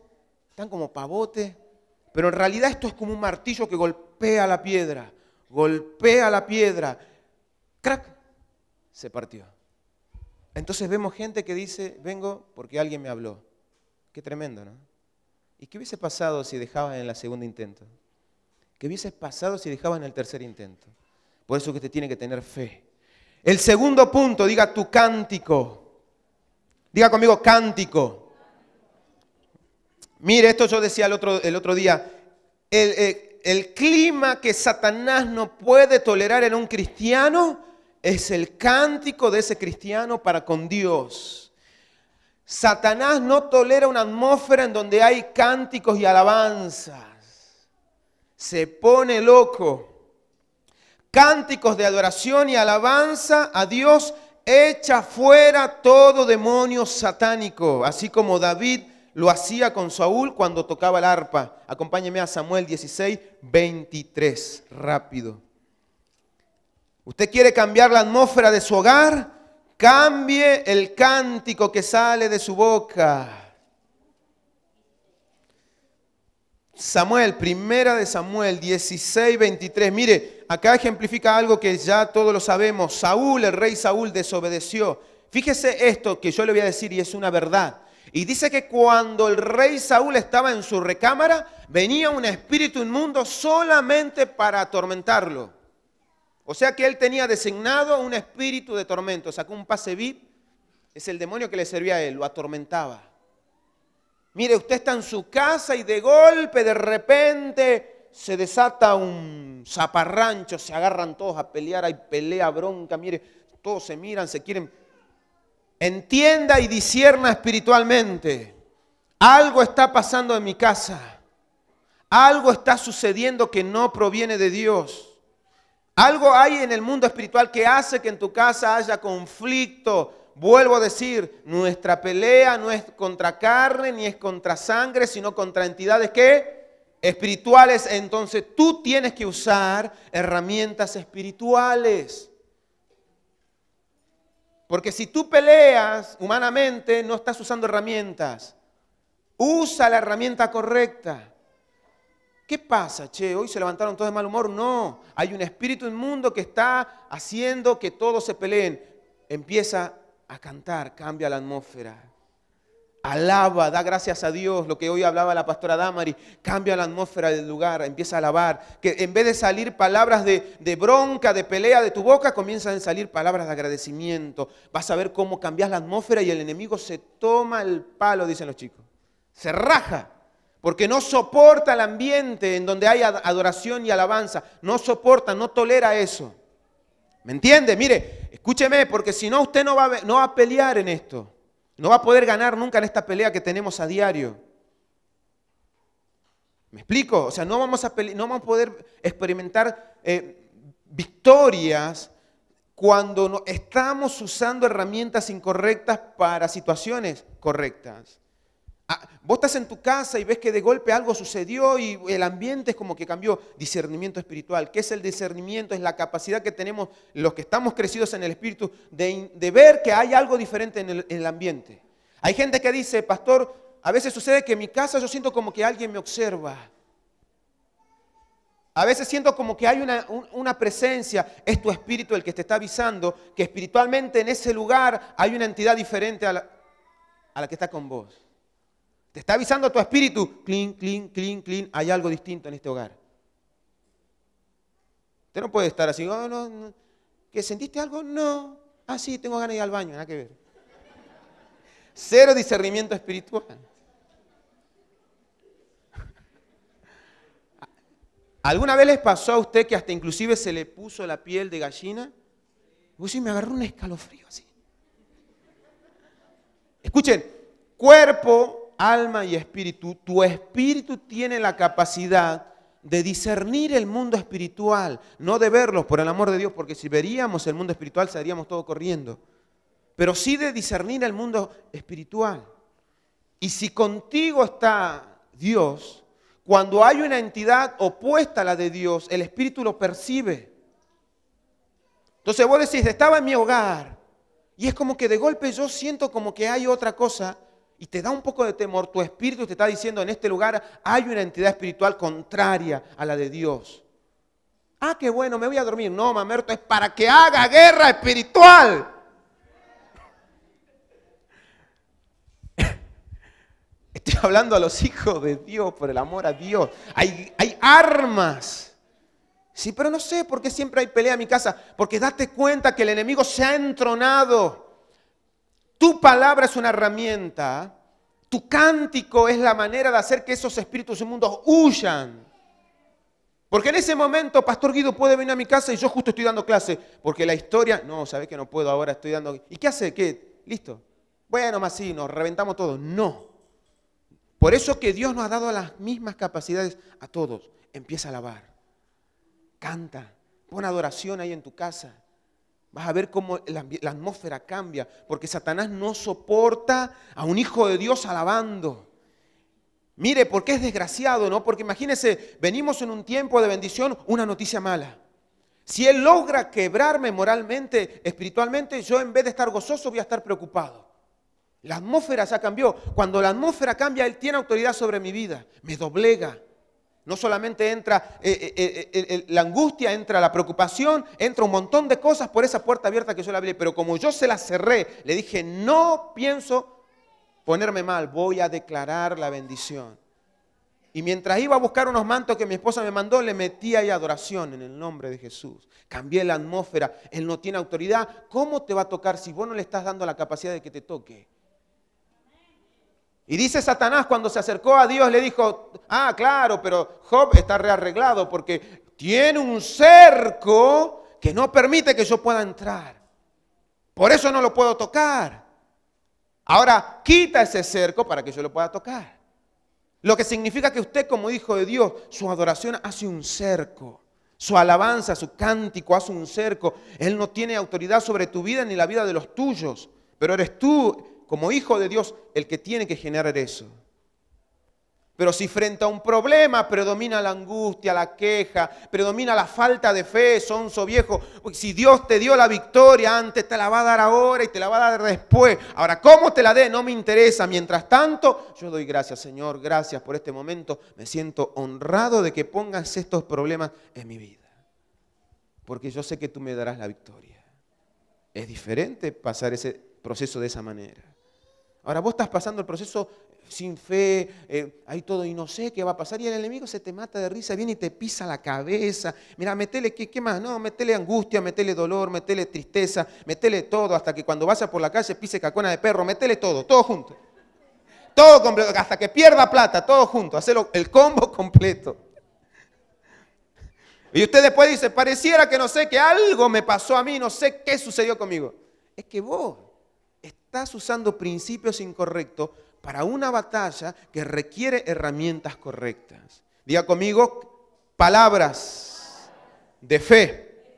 están como pavote. Pero en realidad esto es como un martillo que golpea la piedra golpea la piedra, crack, se partió. Entonces vemos gente que dice, vengo porque alguien me habló. Qué tremendo, ¿no? ¿Y qué hubiese pasado si dejabas en el segundo intento? ¿Qué hubiese pasado si dejabas en el tercer intento? Por eso que usted tiene que tener fe. El segundo punto, diga tu cántico. Diga conmigo cántico. Mire, esto yo decía el otro, el otro día. El, eh, el clima que Satanás no puede tolerar en un cristiano es el cántico de ese cristiano para con Dios. Satanás no tolera una atmósfera en donde hay cánticos y alabanzas. Se pone loco. Cánticos de adoración y alabanza a Dios echa fuera todo demonio satánico, así como David lo hacía con Saúl cuando tocaba el arpa. Acompáñeme a Samuel 16, 23. Rápido. Usted quiere cambiar la atmósfera de su hogar, cambie el cántico que sale de su boca. Samuel, primera de Samuel 16, 23. Mire, acá ejemplifica algo que ya todos lo sabemos. Saúl, el rey Saúl, desobedeció. Fíjese esto que yo le voy a decir y es una verdad. Y dice que cuando el rey Saúl estaba en su recámara, venía un espíritu inmundo solamente para atormentarlo. O sea que él tenía designado un espíritu de tormento. Sacó un pase VIP, es el demonio que le servía a él, lo atormentaba. Mire, usted está en su casa y de golpe, de repente, se desata un zaparrancho, se agarran todos a pelear, hay pelea, bronca, mire, todos se miran, se quieren entienda y disierna espiritualmente, algo está pasando en mi casa, algo está sucediendo que no proviene de Dios. Algo hay en el mundo espiritual que hace que en tu casa haya conflicto. Vuelvo a decir, nuestra pelea no es contra carne ni es contra sangre, sino contra entidades que espirituales. Entonces tú tienes que usar herramientas espirituales. Porque si tú peleas humanamente, no estás usando herramientas. Usa la herramienta correcta. ¿Qué pasa, che? Hoy se levantaron todos de mal humor. No, hay un espíritu inmundo que está haciendo que todos se peleen. Empieza a cantar, cambia la atmósfera. Alaba, da gracias a Dios, lo que hoy hablaba la pastora Damari, cambia la atmósfera del lugar, empieza a alabar. Que en vez de salir palabras de, bronca, de pelea de tu boca, comienzan a salir palabras de agradecimiento. Vas a ver cómo cambias la atmósfera y el enemigo se toma el palo, dicen los chicos. Se raja, porque no soporta el ambiente en donde hay adoración y alabanza. No soporta, no tolera eso. ¿Me entiende? Mire, escúcheme, porque si no usted no va, no va a pelear en esto. No va a poder ganar nunca en esta pelea que tenemos a diario. ¿Me explico? O sea, no vamos a, no vamos a poder experimentar eh, victorias cuando no estamos usando herramientas incorrectas para situaciones correctas. Ah, vos estás en tu casa y ves que de golpe algo sucedió y el ambiente es como que cambió. Discernimiento espiritual. ¿Qué es el discernimiento? Es la capacidad que tenemos los que estamos crecidos en el espíritu de, ver que hay algo diferente en el, ambiente. Hay gente que dice, pastor, a veces sucede que en mi casa yo siento como que alguien me observa. A veces siento como que hay una, presencia. Es tu espíritu el que te está avisando que espiritualmente en ese lugar hay una entidad diferente a la que está con vos. Te está avisando a tu espíritu, clean, clean, clean, clean, hay algo distinto en este hogar. Usted no puede estar así, oh, no, ¿que sentiste algo? No. Ah, sí, tengo ganas de ir al baño, nada que ver. Cero discernimiento espiritual. ¿Alguna vez les pasó a usted que hasta inclusive se le puso la piel de gallina? Uy, sí, me agarró un escalofrío así. Escuchen, cuerpo alma y espíritu, tu espíritu tiene la capacidad de discernir el mundo espiritual, no de verlos, por el amor de Dios, porque si veríamos el mundo espiritual seríamos todos corriendo, pero sí de discernir el mundo espiritual. Y si contigo está Dios, cuando hay una entidad opuesta a la de Dios, el espíritu lo percibe. Entonces vos decís, estaba en mi hogar, y es como que de golpe yo siento como que hay otra cosa, y te da un poco de temor, tu espíritu te está diciendo en este lugar hay una entidad espiritual contraria a la de Dios. Ah, qué bueno, me voy a dormir. No, mamerto, es para que haga guerra espiritual. Estoy hablando a los hijos de Dios, por el amor a Dios. Hay, hay armas. Sí, pero no sé por qué siempre hay pelea en mi casa. Porque date cuenta que el enemigo se ha entronado. Tu palabra es una herramienta. Tu cántico es la manera de hacer que esos espíritus inmundos huyan. Porque en ese momento, Pastor Guido puede venir a mi casa y yo justo estoy dando clase. Porque la historia, no, sabés que no puedo ahora, estoy dando. ¿Y qué hace? ¿Qué? Listo. Bueno, más si nos reventamos todos. No. Por eso que Dios nos ha dado las mismas capacidades a todos. Empieza a alabar. Canta. Pon adoración ahí en tu casa. Vas a ver cómo la, atmósfera cambia, porque Satanás no soporta a un hijo de Dios alabando. Mire, porque es desgraciado, ¿no? Porque imagínese, venimos en un tiempo de bendición, una noticia mala. Si él logra quebrarme moralmente, espiritualmente, yo en vez de estar gozoso voy a estar preocupado. La atmósfera ya cambió. Cuando la atmósfera cambia, él tiene autoridad sobre mi vida, me doblega. No solamente entra eh, eh, eh, la angustia, entra la preocupación, entra un montón de cosas por esa puerta abierta que yo le abrí. Pero como yo se la cerré, le dije, no pienso ponerme mal, voy a declarar la bendición. Y mientras iba a buscar unos mantos que mi esposa me mandó, le metí ahí adoración en el nombre de Jesús. Cambié la atmósfera, Él no tiene autoridad. ¿Cómo te va a tocar si vos no le estás dando la capacidad de que te toque? Y dice Satanás cuando se acercó a Dios, le dijo, ah, claro, pero Job está rearreglado porque tiene un cerco que no permite que yo pueda entrar. Por eso no lo puedo tocar. Ahora quita ese cerco para que yo lo pueda tocar. Lo que significa que usted como hijo de Dios, su adoración hace un cerco. Su alabanza, su cántico hace un cerco. Él no tiene autoridad sobre tu vida ni la vida de los tuyos. Pero eres tú como hijo de Dios, el que tiene que generar eso. Pero si frente a un problema predomina la angustia, la queja, predomina la falta de fe, sonso viejo, si Dios te dio la victoria antes, te la va a dar ahora y te la va a dar después. Ahora, ¿cómo te la dé? No me interesa. Mientras tanto, yo doy gracias, Señor, gracias por este momento. Me siento honrado de que pongas estos problemas en mi vida. Porque yo sé que tú me darás la victoria. Es diferente pasar ese proceso de esa manera. Ahora vos estás pasando el proceso sin fe, hay eh, todo y no sé qué va a pasar. Y el enemigo se te mata de risa, viene y te pisa la cabeza. Mira, metele, ¿qué, más? No, metele angustia, metele dolor, metele tristeza, metele todo, hasta que cuando vas por la calle pise cacona de perro, metele todo, todo junto. Todo completo, hasta que pierda plata, todo junto, hacelo el combo completo. Y usted después dice, pareciera que no sé, que algo me pasó a mí, no sé qué sucedió conmigo. Es que vos estás usando principios incorrectos para una batalla que requiere herramientas correctas. Diga conmigo, palabras de fe.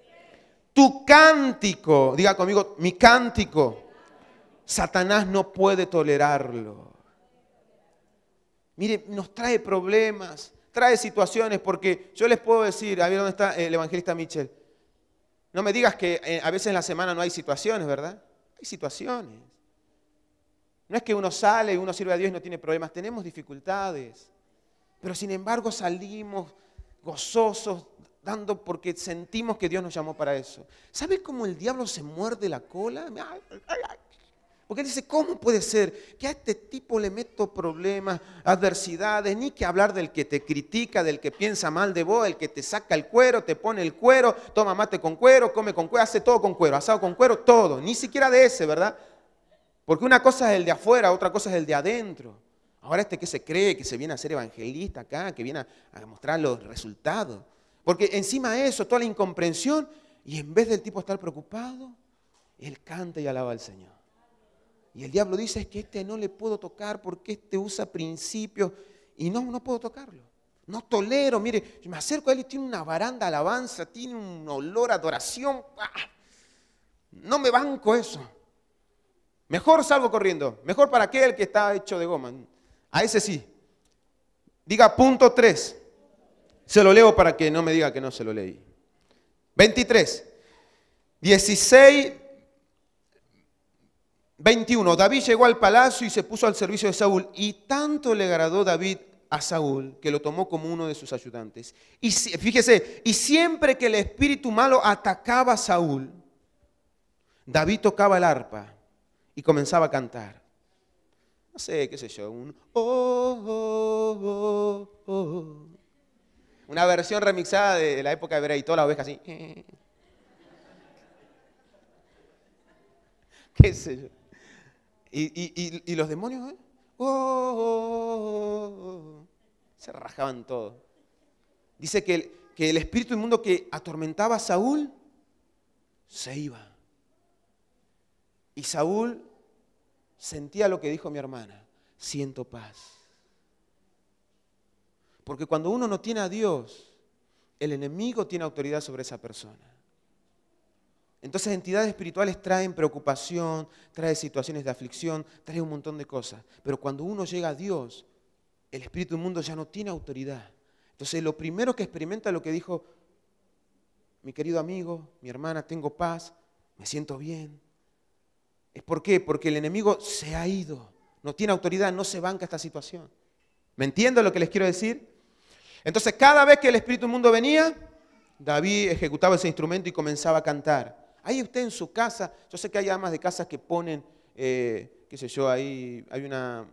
Tu cántico, diga conmigo, mi cántico. Satanás no puede tolerarlo. Mire, nos trae problemas, trae situaciones, porque yo les puedo decir, a ver dónde está el evangelista Michel. No me digas que eh, a veces en la semana no hay situaciones, ¿verdad? Hay situaciones. No es que uno sale, y uno sirve a Dios y no tiene problemas, tenemos dificultades. Pero sin embargo salimos gozosos, dando porque sentimos que Dios nos llamó para eso. ¿Sabes cómo el diablo se muerde la cola? Porque dice, ¿cómo puede ser que a este tipo le meto problemas, adversidades, ni que hablar del que te critica, del que piensa mal de vos, el que te saca el cuero, te pone el cuero, toma mate con cuero, come con cuero, hace todo con cuero, asado con cuero, todo, ni siquiera de ese, ¿verdad? Porque una cosa es el de afuera, otra cosa es el de adentro. Ahora este que se cree que se viene a ser evangelista acá, que viene a, mostrar los resultados. Porque encima de eso, toda la incomprensión, y en vez del tipo estar preocupado, él canta y alaba al Señor. Y el diablo dice, es que este no le puedo tocar porque este usa principios y no, no puedo tocarlo. No tolero, mire, me acerco a él y tiene una baranda alabanza, tiene un olor a adoración. No me banco eso. Mejor salgo corriendo, mejor para aquel que está hecho de goma. A ese sí. Diga punto 3. Se lo leo para que no me diga que no se lo leí. 23. 16, 21. David llegó al palacio y se puso al servicio de Saúl. Y tanto le agradó David a Saúl que lo tomó como uno de sus ayudantes. Y fíjese, y siempre que el espíritu malo atacaba a Saúl, David tocaba el arpa y comenzaba a cantar. No sé, qué sé yo, oh, oh, oh, Una versión remixada de la época de y toda la oveja así. ¿Qué sé yo? Y, los demonios, ¿eh? se rajaban todo. Dice que el, que el espíritu inmundo que atormentaba a Saúl se iba. Y Saúl sentía lo que dijo mi hermana, siento paz. Porque cuando uno no tiene a Dios, el enemigo tiene autoridad sobre esa persona. Entonces entidades espirituales traen preocupación, traen situaciones de aflicción, traen un montón de cosas. Pero cuando uno llega a Dios, el espíritu mundo ya no tiene autoridad. Entonces lo primero que experimenta es lo que dijo mi querido amigo, mi hermana, tengo paz, me siento bien, ¿Por qué? Porque el enemigo se ha ido, no tiene autoridad, no se banca esta situación. ¿Me entiendo lo que les quiero decir? Entonces, cada vez que el espíritu Mundo venía, David ejecutaba ese instrumento y comenzaba a cantar. Ahí usted en su casa, yo sé que hay amas de casa que ponen, eh, qué sé yo, ahí hay una,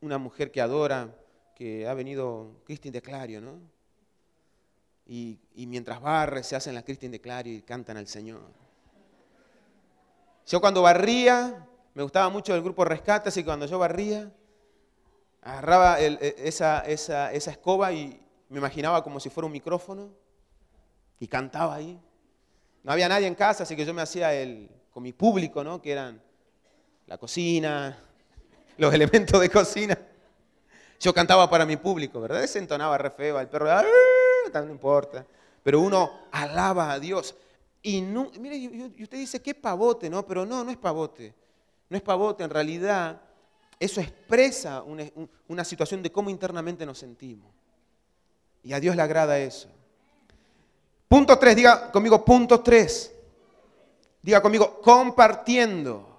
una mujer que adora, que ha venido Christine de Clario, ¿no? Y, y mientras barre se hacen las Christine de Clario y cantan al Señor. Yo cuando barría, me gustaba mucho el grupo Rescate, así que cuando yo barría, agarraba e, esa, escoba y me imaginaba como si fuera un micrófono y cantaba ahí. No había nadie en casa, así que yo me hacía el, con mi público, ¿no? Que eran la cocina, los elementos de cocina. Yo cantaba para mi público, ¿verdad? Se entonaba re el perro, ¡Ah! no importa. Pero uno alaba a Dios. Y usted dice, qué pavote, ¿no? Pero no, no es pavote. No es pavote, en realidad eso expresa una, situación de cómo internamente nos sentimos. Y a Dios le agrada eso. Punto 3, diga conmigo, punto 3. Diga conmigo, compartiendo.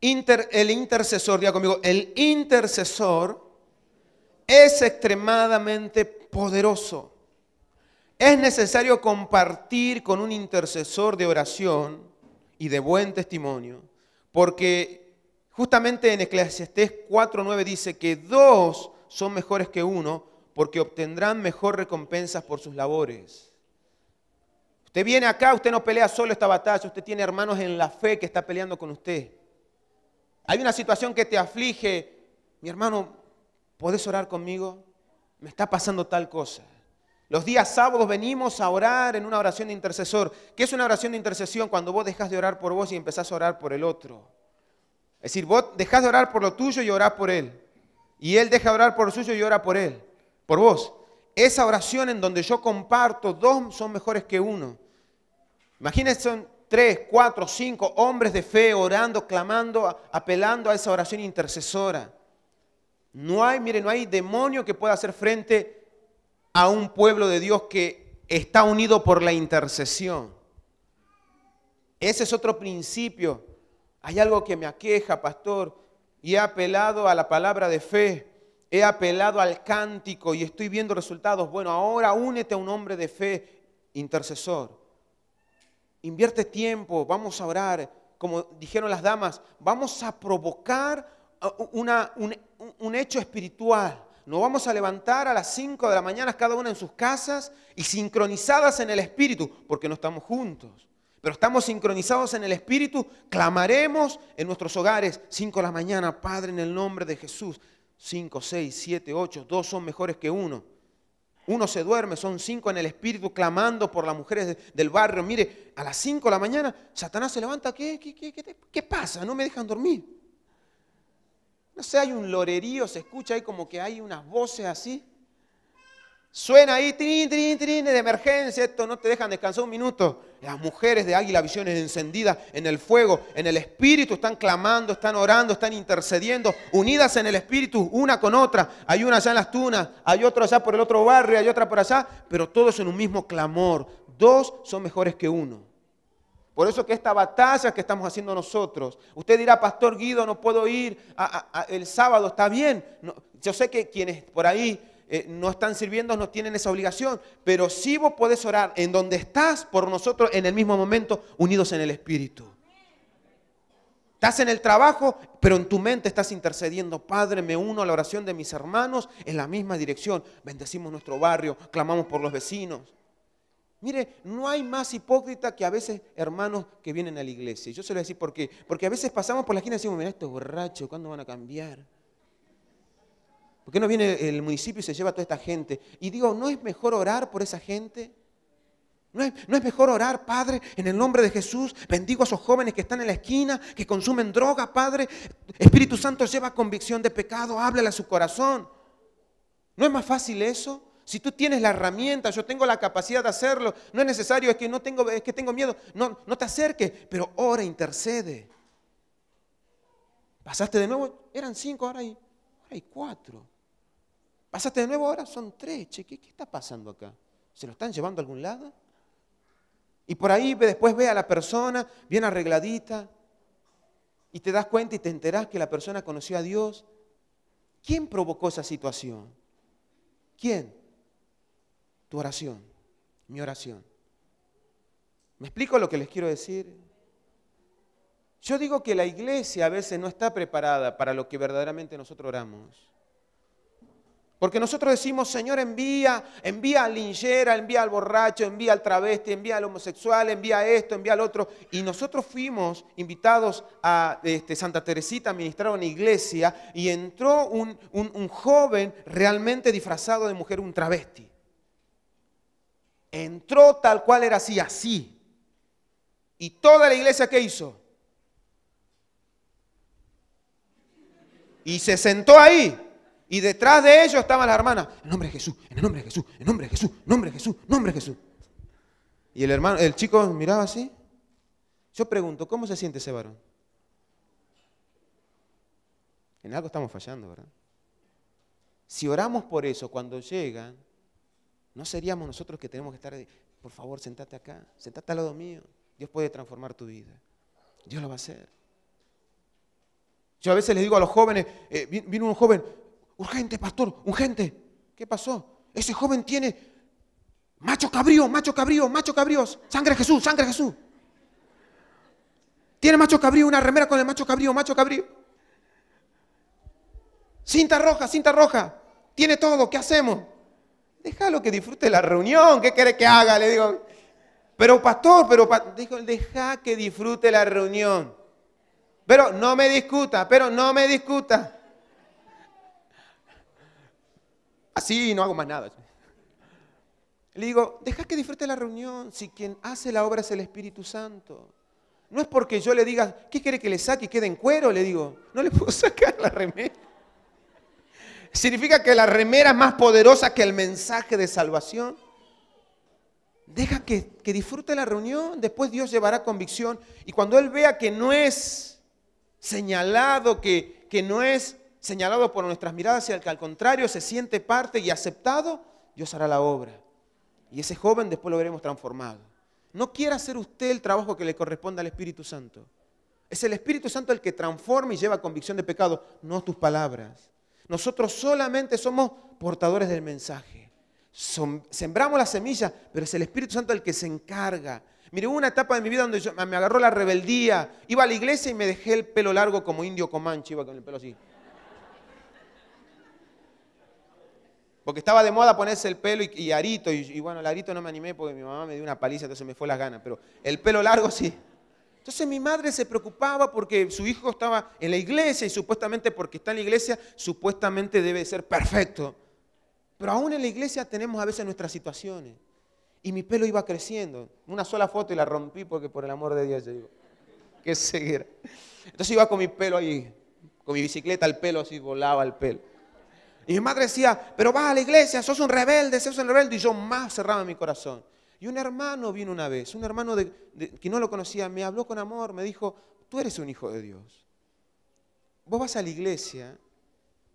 el intercesor, diga conmigo, el intercesor es extremadamente poderoso. Es necesario compartir con un intercesor de oración y de buen testimonio, porque justamente en Eclesiastés 4.9 dice que dos son mejores que uno porque obtendrán mejor recompensas por sus labores. Usted viene acá, usted no pelea solo esta batalla, usted tiene hermanos en la fe que está peleando con usted. Hay una situación que te aflige, mi hermano, ¿podés orar conmigo? me está pasando tal cosa. Los días sábados venimos a orar en una oración de intercesor. ¿Qué es una oración de intercesión? Cuando vos dejás de orar por vos y empezás a orar por el otro. Es decir, vos dejás de orar por lo tuyo y orás por él. Y él deja de orar por lo suyo y ora por él, por vos. Esa oración en donde yo comparto, dos son mejores que uno. Imagínense, son tres, cuatro, cinco hombres de fe orando, clamando, apelando a esa oración intercesora. No hay, mire, no hay demonio que pueda hacer frente a un pueblo de Dios que está unido por la intercesión. Ese es otro principio. Hay algo que me aqueja, pastor, y he apelado a la palabra de fe, he apelado al cántico y estoy viendo resultados. Bueno, ahora únete a un hombre de fe intercesor. Invierte tiempo, vamos a orar. Como dijeron las damas, vamos a provocar un, hecho espiritual. Nos vamos a levantar a las 5 de la mañana cada una en sus casas y sincronizadas en el Espíritu, porque no estamos juntos, pero estamos sincronizados en el Espíritu, clamaremos en nuestros hogares 5 de la mañana, Padre, en el nombre de Jesús. 5, 6, 7, 8, dos son mejores que uno. Uno se duerme, son cinco en el espíritu clamando por las mujeres del barrio. Mire, a las 5 de la mañana, Satanás se levanta, qué pasa? No me dejan dormir. No sé, hay un lorerío, se escucha ahí como que hay unas voces así. Suena ahí, trin, trin, trin, de emergencia, esto no te dejan descansar un minuto. Las mujeres de Águila Visiones encendidas en el fuego, en el espíritu, están clamando, están orando, están intercediendo, unidas en el espíritu, una con otra. Hay una allá en las tunas, hay otra allá por el otro barrio, hay otra por allá, pero todos en un mismo clamor. Dos son mejores que uno. Por eso que esta batalla que estamos haciendo nosotros, usted dirá, Pastor Guido, no puedo ir el sábado, está bien. yo sé que quienes por ahí eh, no están sirviendo no tienen esa obligación, pero si vos podés orar en donde estás por nosotros en el mismo momento, unidos en el Espíritu. Estás en el trabajo, pero en tu mente estás intercediendo. Padre, me uno a la oración de mis hermanos en la misma dirección. Bendecimos nuestro barrio, clamamos por los vecinos. Mire, no hay más hipócrita que a veces hermanos que vienen a la iglesia. Yo se lo voy a decir por qué. Porque a veces pasamos por la esquina y decimos, mira, estos borrachos, ¿cuándo van a cambiar? ¿Por qué no viene el municipio y se lleva toda esta gente? Y digo, ¿no es mejor orar por esa gente? ¿No es, mejor orar, Padre, en el nombre de Jesús? Bendigo a esos jóvenes que están en la esquina, que consumen droga, Padre. Espíritu Santo lleva convicción de pecado, háblale a su corazón. ¿No es más fácil eso? Si tú tienes la herramienta, yo tengo la capacidad de hacerlo, no es necesario, es que no tengo, es que tengo miedo, no, no te acerques, pero ora, intercede. Pasaste de nuevo, eran cinco, ahora hay, hay cuatro. Pasaste de nuevo, ahora son tres. Che, ¿qué, ¿qué, está pasando acá? ¿Se lo están llevando a algún lado? Y por ahí después ve a la persona bien arregladita y te das cuenta y te enterás que la persona conoció a Dios. ¿Quién provocó esa situación? ¿Quién? tu oración, mi oración. ¿Me explico lo que les quiero decir? Yo digo que la iglesia a veces no está preparada para lo que verdaderamente nosotros oramos. Porque nosotros decimos, Señor, envía, envía al linchera, envía al borracho, envía al travesti, envía al homosexual, envía esto, envía al otro. Y nosotros fuimos invitados a este, Santa Teresita a ministrar una iglesia y entró un joven realmente disfrazado de mujer, un travesti entró tal cual era así, así. ¿Y toda la iglesia qué hizo? Y se sentó ahí. Y detrás de ellos estaban las hermanas. En nombre de Jesús, en nombre de Jesús, en nombre de Jesús, en nombre de Jesús, en nombre de Jesús. Y el hermano, el chico miraba así. Yo pregunto, ¿cómo se siente ese varón? En algo estamos fallando, ¿verdad? Si oramos por eso, cuando llegan, no seríamos nosotros que tenemos que estar, por favor, sentate acá, sentate al lado mío. Dios puede transformar tu vida. Dios lo va a hacer. Yo a veces les digo a los jóvenes, eh, vino un joven, urgente, pastor, urgente. ¿Qué pasó? Ese joven tiene macho cabrío, macho cabrío, macho cabrío. sangre Jesús, sangre Jesús. Tiene macho cabrío, una remera con el macho cabrío, macho cabrío. Cinta roja, cinta roja. Tiene todo, ¿qué hacemos? Déjalo que disfrute la reunión, ¿qué quiere que haga? Le digo, pero pastor, pero dijo, deja que disfrute la reunión. Pero no me discuta, pero no me discuta. Así no hago más nada. Le digo, deja que disfrute la reunión si quien hace la obra es el Espíritu Santo. No es porque yo le diga, ¿qué quiere que le saque y quede en cuero? Le digo, no le puedo sacar la remera significa que la remera es más poderosa que el mensaje de salvación. Deja que, disfrute la reunión, después Dios llevará convicción. Y cuando Él vea que no es señalado, que, que no es señalado por nuestras miradas, y al contrario se siente parte y aceptado, Dios hará la obra. Y ese joven después lo veremos transformado. No quiera hacer usted el trabajo que le corresponde al Espíritu Santo. Es el Espíritu Santo el que transforma y lleva convicción de pecado, no tus palabras. Nosotros solamente somos portadores del mensaje. sembramos las semillas pero es el Espíritu Santo el que se encarga. Mire, hubo una etapa de mi vida donde me agarró la rebeldía. Iba a la iglesia y me dejé el pelo largo como indio comanche, iba con el pelo así. Porque estaba de moda ponerse el pelo y, arito. Y, y, bueno, el arito no me animé porque mi mamá me dio una paliza, entonces me fue las ganas. Pero el pelo largo sí. Entonces mi madre se preocupaba porque su hijo estaba en la iglesia y supuestamente porque está en la iglesia, supuestamente debe ser perfecto. Pero aún en la iglesia tenemos a veces nuestras situaciones. Y mi pelo iba creciendo. Una sola foto y la rompí porque por el amor de Dios yo digo, qué ceguera. Entonces iba con mi pelo ahí, con mi bicicleta el pelo, así volaba el pelo. Y mi madre decía, pero vas a la iglesia, sos un rebelde, sos un rebelde. Y yo más cerraba mi corazón. Y un hermano vino una vez, un hermano que no lo conocía, me habló con amor, me dijo, tú eres un hijo de Dios. Vos vas a la iglesia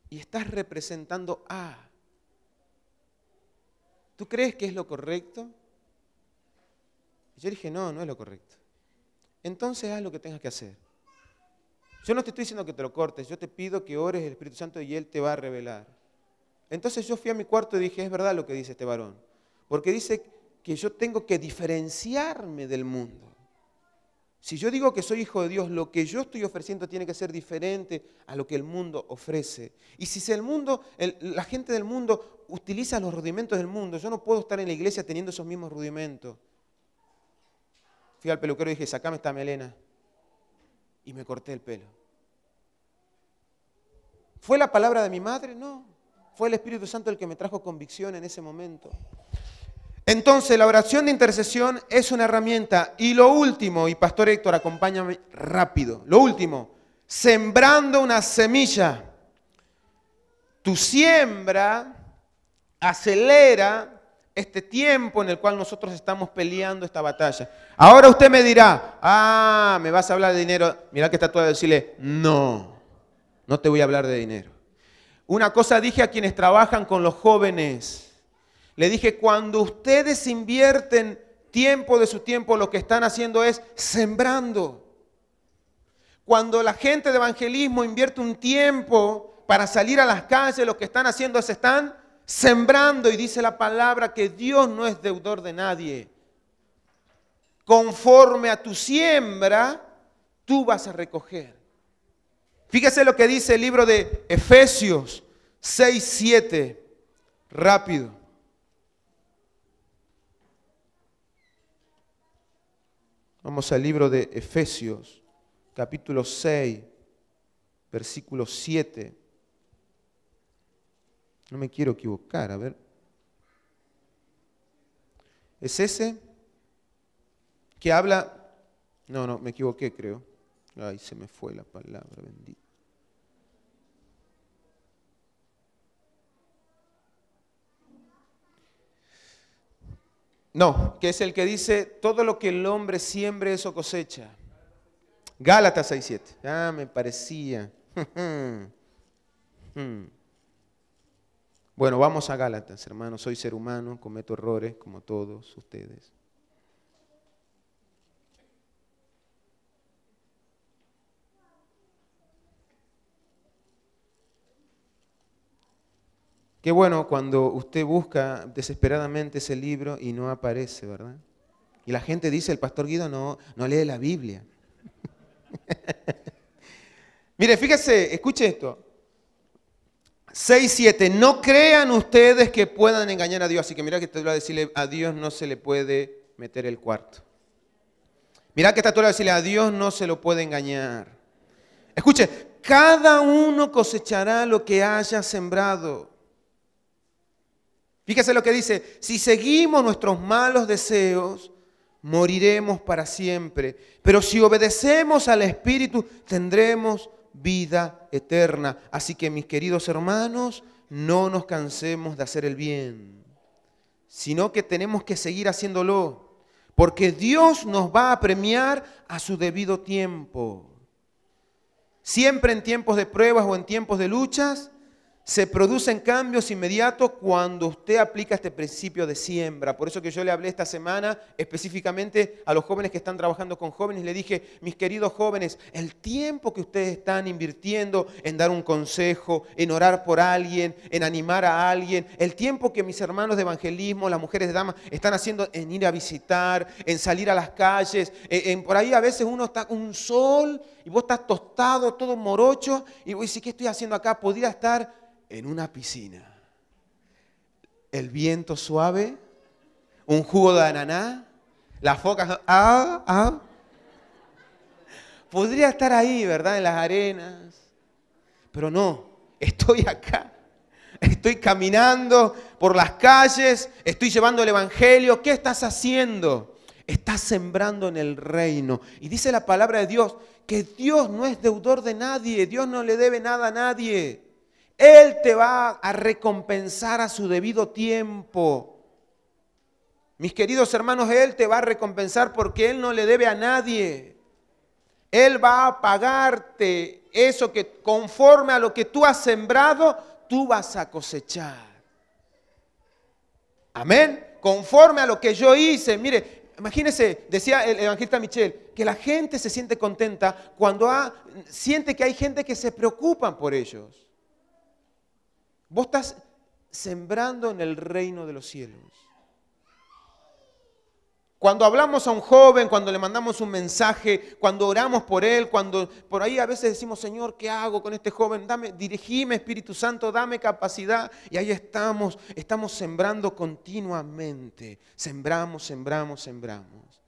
y estás representando a... ¿Tú crees que es lo correcto? Y yo dije, no, no es lo correcto. Entonces haz lo que tengas que hacer. Yo no te estoy diciendo que te lo cortes, yo te pido que ores el Espíritu Santo y Él te va a revelar. Entonces yo fui a mi cuarto y dije, es verdad lo que dice este varón. Porque dice que yo tengo que diferenciarme del mundo. Si yo digo que soy hijo de Dios, lo que yo estoy ofreciendo tiene que ser diferente a lo que el mundo ofrece. Y si el mundo, la gente del mundo utiliza los rudimentos del mundo, yo no puedo estar en la iglesia teniendo esos mismos rudimentos. Fui al peluquero y dije, sacame esta melena. Y me corté el pelo. ¿Fue la palabra de mi madre? No. Fue el Espíritu Santo el que me trajo convicción en ese momento. Entonces, la oración de intercesión es una herramienta. Y lo último, y Pastor Héctor, acompáñame rápido. Lo último, sembrando una semilla. Tu siembra acelera este tiempo en el cual nosotros estamos peleando esta batalla. Ahora usted me dirá, ah, me vas a hablar de dinero. Mirá que está todo a decirle, no, no te voy a hablar de dinero. Una cosa dije a quienes trabajan con los jóvenes le dije, cuando ustedes invierten tiempo de su tiempo, lo que están haciendo es sembrando. Cuando la gente de evangelismo invierte un tiempo para salir a las calles, lo que están haciendo es están sembrando. Y dice la palabra que Dios no es deudor de nadie. Conforme a tu siembra, tú vas a recoger. Fíjese lo que dice el libro de Efesios 6, 7. Rápido. Vamos al libro de Efesios, capítulo 6, versículo 7. No me quiero equivocar, a ver. ¿Es ese? Que habla... No, no, me equivoqué, creo. Ay, se me fue la palabra, bendita. No, que es el que dice, todo lo que el hombre siembre, eso cosecha. Gálatas 6.7. Ah, me parecía. Hmm. bueno, vamos a Gálatas, hermanos. Soy ser humano, cometo errores como todos ustedes. Qué bueno cuando usted busca desesperadamente ese libro y no aparece, ¿verdad? Y la gente dice, el pastor Guido no, no lee la Biblia. Mire, fíjese, escuche esto. 6, 7. No crean ustedes que puedan engañar a Dios. Así que mira que te va a decirle, a Dios no se le puede meter el cuarto. Mira que va a decirle, a Dios no se lo puede engañar. Escuche, cada uno cosechará lo que haya sembrado. Fíjese lo que dice, si seguimos nuestros malos deseos, moriremos para siempre. Pero si obedecemos al Espíritu, tendremos vida eterna. Así que mis queridos hermanos, no nos cansemos de hacer el bien, sino que tenemos que seguir haciéndolo, porque Dios nos va a premiar a su debido tiempo. Siempre en tiempos de pruebas o en tiempos de luchas, se producen cambios inmediatos cuando usted aplica este principio de siembra. Por eso que yo le hablé esta semana específicamente a los jóvenes que están trabajando con jóvenes. Le dije, mis queridos jóvenes, el tiempo que ustedes están invirtiendo en dar un consejo, en orar por alguien, en animar a alguien, el tiempo que mis hermanos de evangelismo, las mujeres de damas, están haciendo en ir a visitar, en salir a las calles, en, por ahí a veces uno está con un sol y vos estás tostado, todo morocho, y vos decís, ¿qué estoy haciendo acá? Podría estar en una piscina. El viento suave, un jugo de ananá, las focas... Ah, ah. Podría estar ahí, ¿verdad? En las arenas. Pero no, estoy acá. Estoy caminando por las calles, estoy llevando el Evangelio. ¿Qué estás haciendo? Estás sembrando en el reino. Y dice la palabra de Dios que Dios no es deudor de nadie, Dios no le debe nada a nadie. Él te va a recompensar a su debido tiempo. Mis queridos hermanos, Él te va a recompensar porque Él no le debe a nadie. Él va a pagarte eso que conforme a lo que tú has sembrado, tú vas a cosechar. Amén. Conforme a lo que yo hice. Mire, imagínese, decía el evangelista Michel, que la gente se siente contenta cuando siente que hay gente que se preocupa por ellos. Vos estás sembrando en el reino de los cielos. Cuando hablamos a un joven, cuando le mandamos un mensaje, cuando oramos por él, cuando por ahí a veces decimos, Señor, ¿qué hago con este joven? Dame, dirigime, Espíritu Santo, dame capacidad. Y ahí estamos, estamos sembrando continuamente. Sembramos, sembramos, sembramos.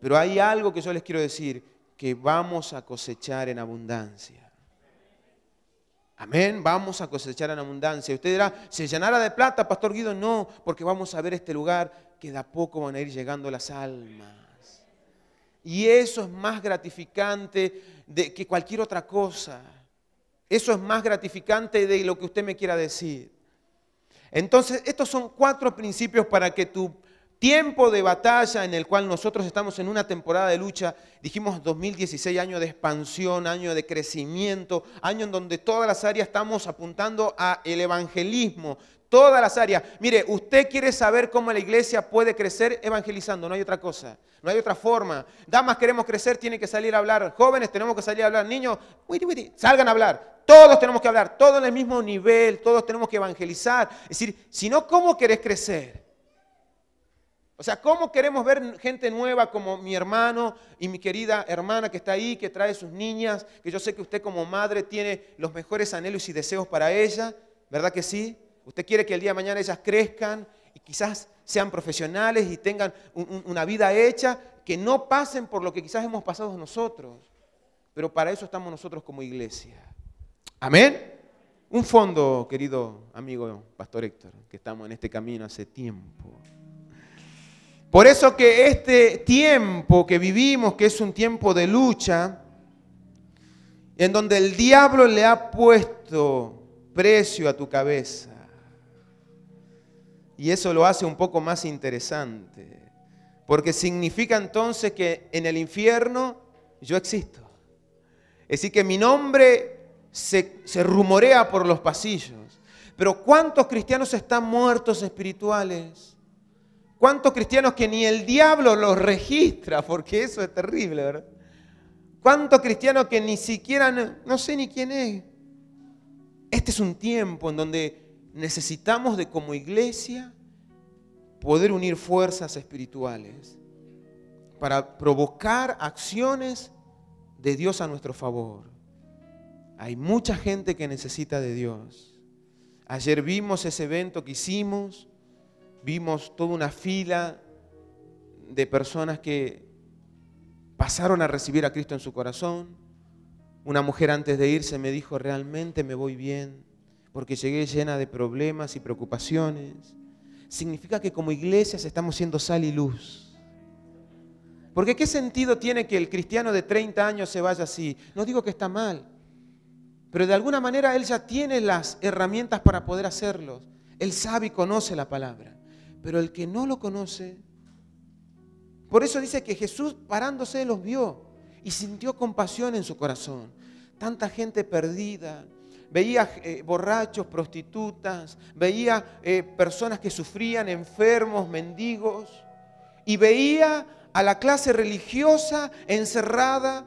Pero hay algo que yo les quiero decir, que vamos a cosechar en abundancia. Amén, vamos a cosechar en abundancia. Usted dirá, ¿se llenará de plata, Pastor Guido? No, porque vamos a ver este lugar que de a poco van a ir llegando las almas. Y eso es más gratificante de, que cualquier otra cosa. Eso es más gratificante de lo que usted me quiera decir. Entonces, estos son cuatro principios para que tu tiempo de batalla en el cual nosotros estamos en una temporada de lucha, dijimos 2016, año de expansión, año de crecimiento, año en donde todas las áreas estamos apuntando a el evangelismo, todas las áreas. Mire, usted quiere saber cómo la iglesia puede crecer evangelizando, no hay otra cosa, no hay otra forma. Damas queremos crecer, tiene que salir a hablar, jóvenes tenemos que salir a hablar, niños, salgan a hablar. Todos tenemos que hablar, todos en el mismo nivel, todos tenemos que evangelizar. Es decir, si no, ¿cómo querés crecer? O sea, ¿cómo queremos ver gente nueva como mi hermano y mi querida hermana que está ahí, que trae sus niñas, que yo sé que usted como madre tiene los mejores anhelos y deseos para ella, ¿verdad que sí? Usted quiere que el día de mañana ellas crezcan y quizás sean profesionales y tengan una vida hecha, que no pasen por lo que quizás hemos pasado nosotros. Pero para eso estamos nosotros como iglesia. Amén. Un fondo, querido amigo Pastor Héctor, que estamos en este camino hace tiempo. Por eso que este tiempo que vivimos, que es un tiempo de lucha, en donde el diablo le ha puesto precio a tu cabeza, y eso lo hace un poco más interesante, porque significa entonces que en el infierno yo existo. Es decir, que mi nombre se, se rumorea por los pasillos. Pero ¿cuántos cristianos están muertos espirituales? ¿Cuántos cristianos que ni el diablo los registra? Porque eso es terrible, ¿verdad? ¿Cuántos cristianos que ni siquiera, no sé ni quién es? Este es un tiempo en donde necesitamos de como iglesia poder unir fuerzas espirituales para provocar acciones de Dios a nuestro favor. Hay mucha gente que necesita de Dios. Ayer vimos ese evento que hicimos vimos toda una fila de personas que pasaron a recibir a Cristo en su corazón. Una mujer antes de irse me dijo, realmente me voy bien, porque llegué llena de problemas y preocupaciones. Significa que como iglesias estamos siendo sal y luz. Porque ¿qué sentido tiene que el cristiano de 30 años se vaya así? No digo que está mal, pero de alguna manera él ya tiene las herramientas para poder hacerlo. Él sabe y conoce la palabra pero el que no lo conoce, por eso dice que Jesús parándose los vio y sintió compasión en su corazón. Tanta gente perdida, veía eh, borrachos, prostitutas, veía eh, personas que sufrían, enfermos, mendigos, y veía a la clase religiosa encerrada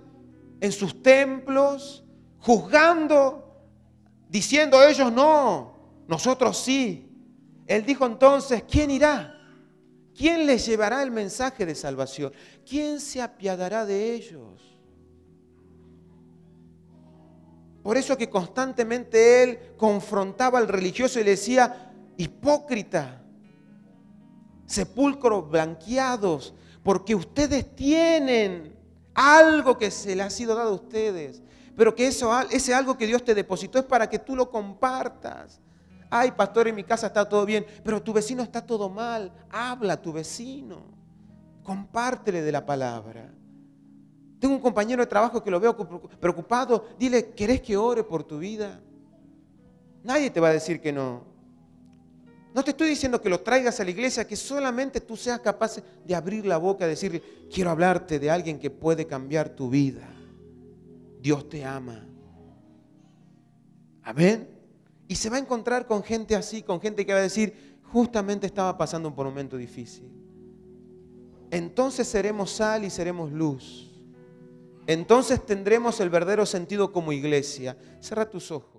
en sus templos, juzgando, diciendo ellos no, nosotros sí. Él dijo entonces, ¿quién irá? ¿Quién les llevará el mensaje de salvación? ¿Quién se apiadará de ellos? Por eso que constantemente él confrontaba al religioso y le decía, hipócrita, sepulcros blanqueados, porque ustedes tienen algo que se le ha sido dado a ustedes, pero que ese algo que Dios te depositó es para que tú lo compartas ay pastor, en mi casa está todo bien, pero tu vecino está todo mal, habla a tu vecino, compártele de la palabra. Tengo un compañero de trabajo que lo veo preocupado, dile, ¿querés que ore por tu vida? Nadie te va a decir que no. No te estoy diciendo que lo traigas a la iglesia, que solamente tú seas capaz de abrir la boca, y decirle, quiero hablarte de alguien que puede cambiar tu vida. Dios te ama. Amén. Y se va a encontrar con gente así, con gente que va a decir, justamente estaba pasando por un momento difícil. Entonces seremos sal y seremos luz. Entonces tendremos el verdadero sentido como iglesia. Cierra tus ojos.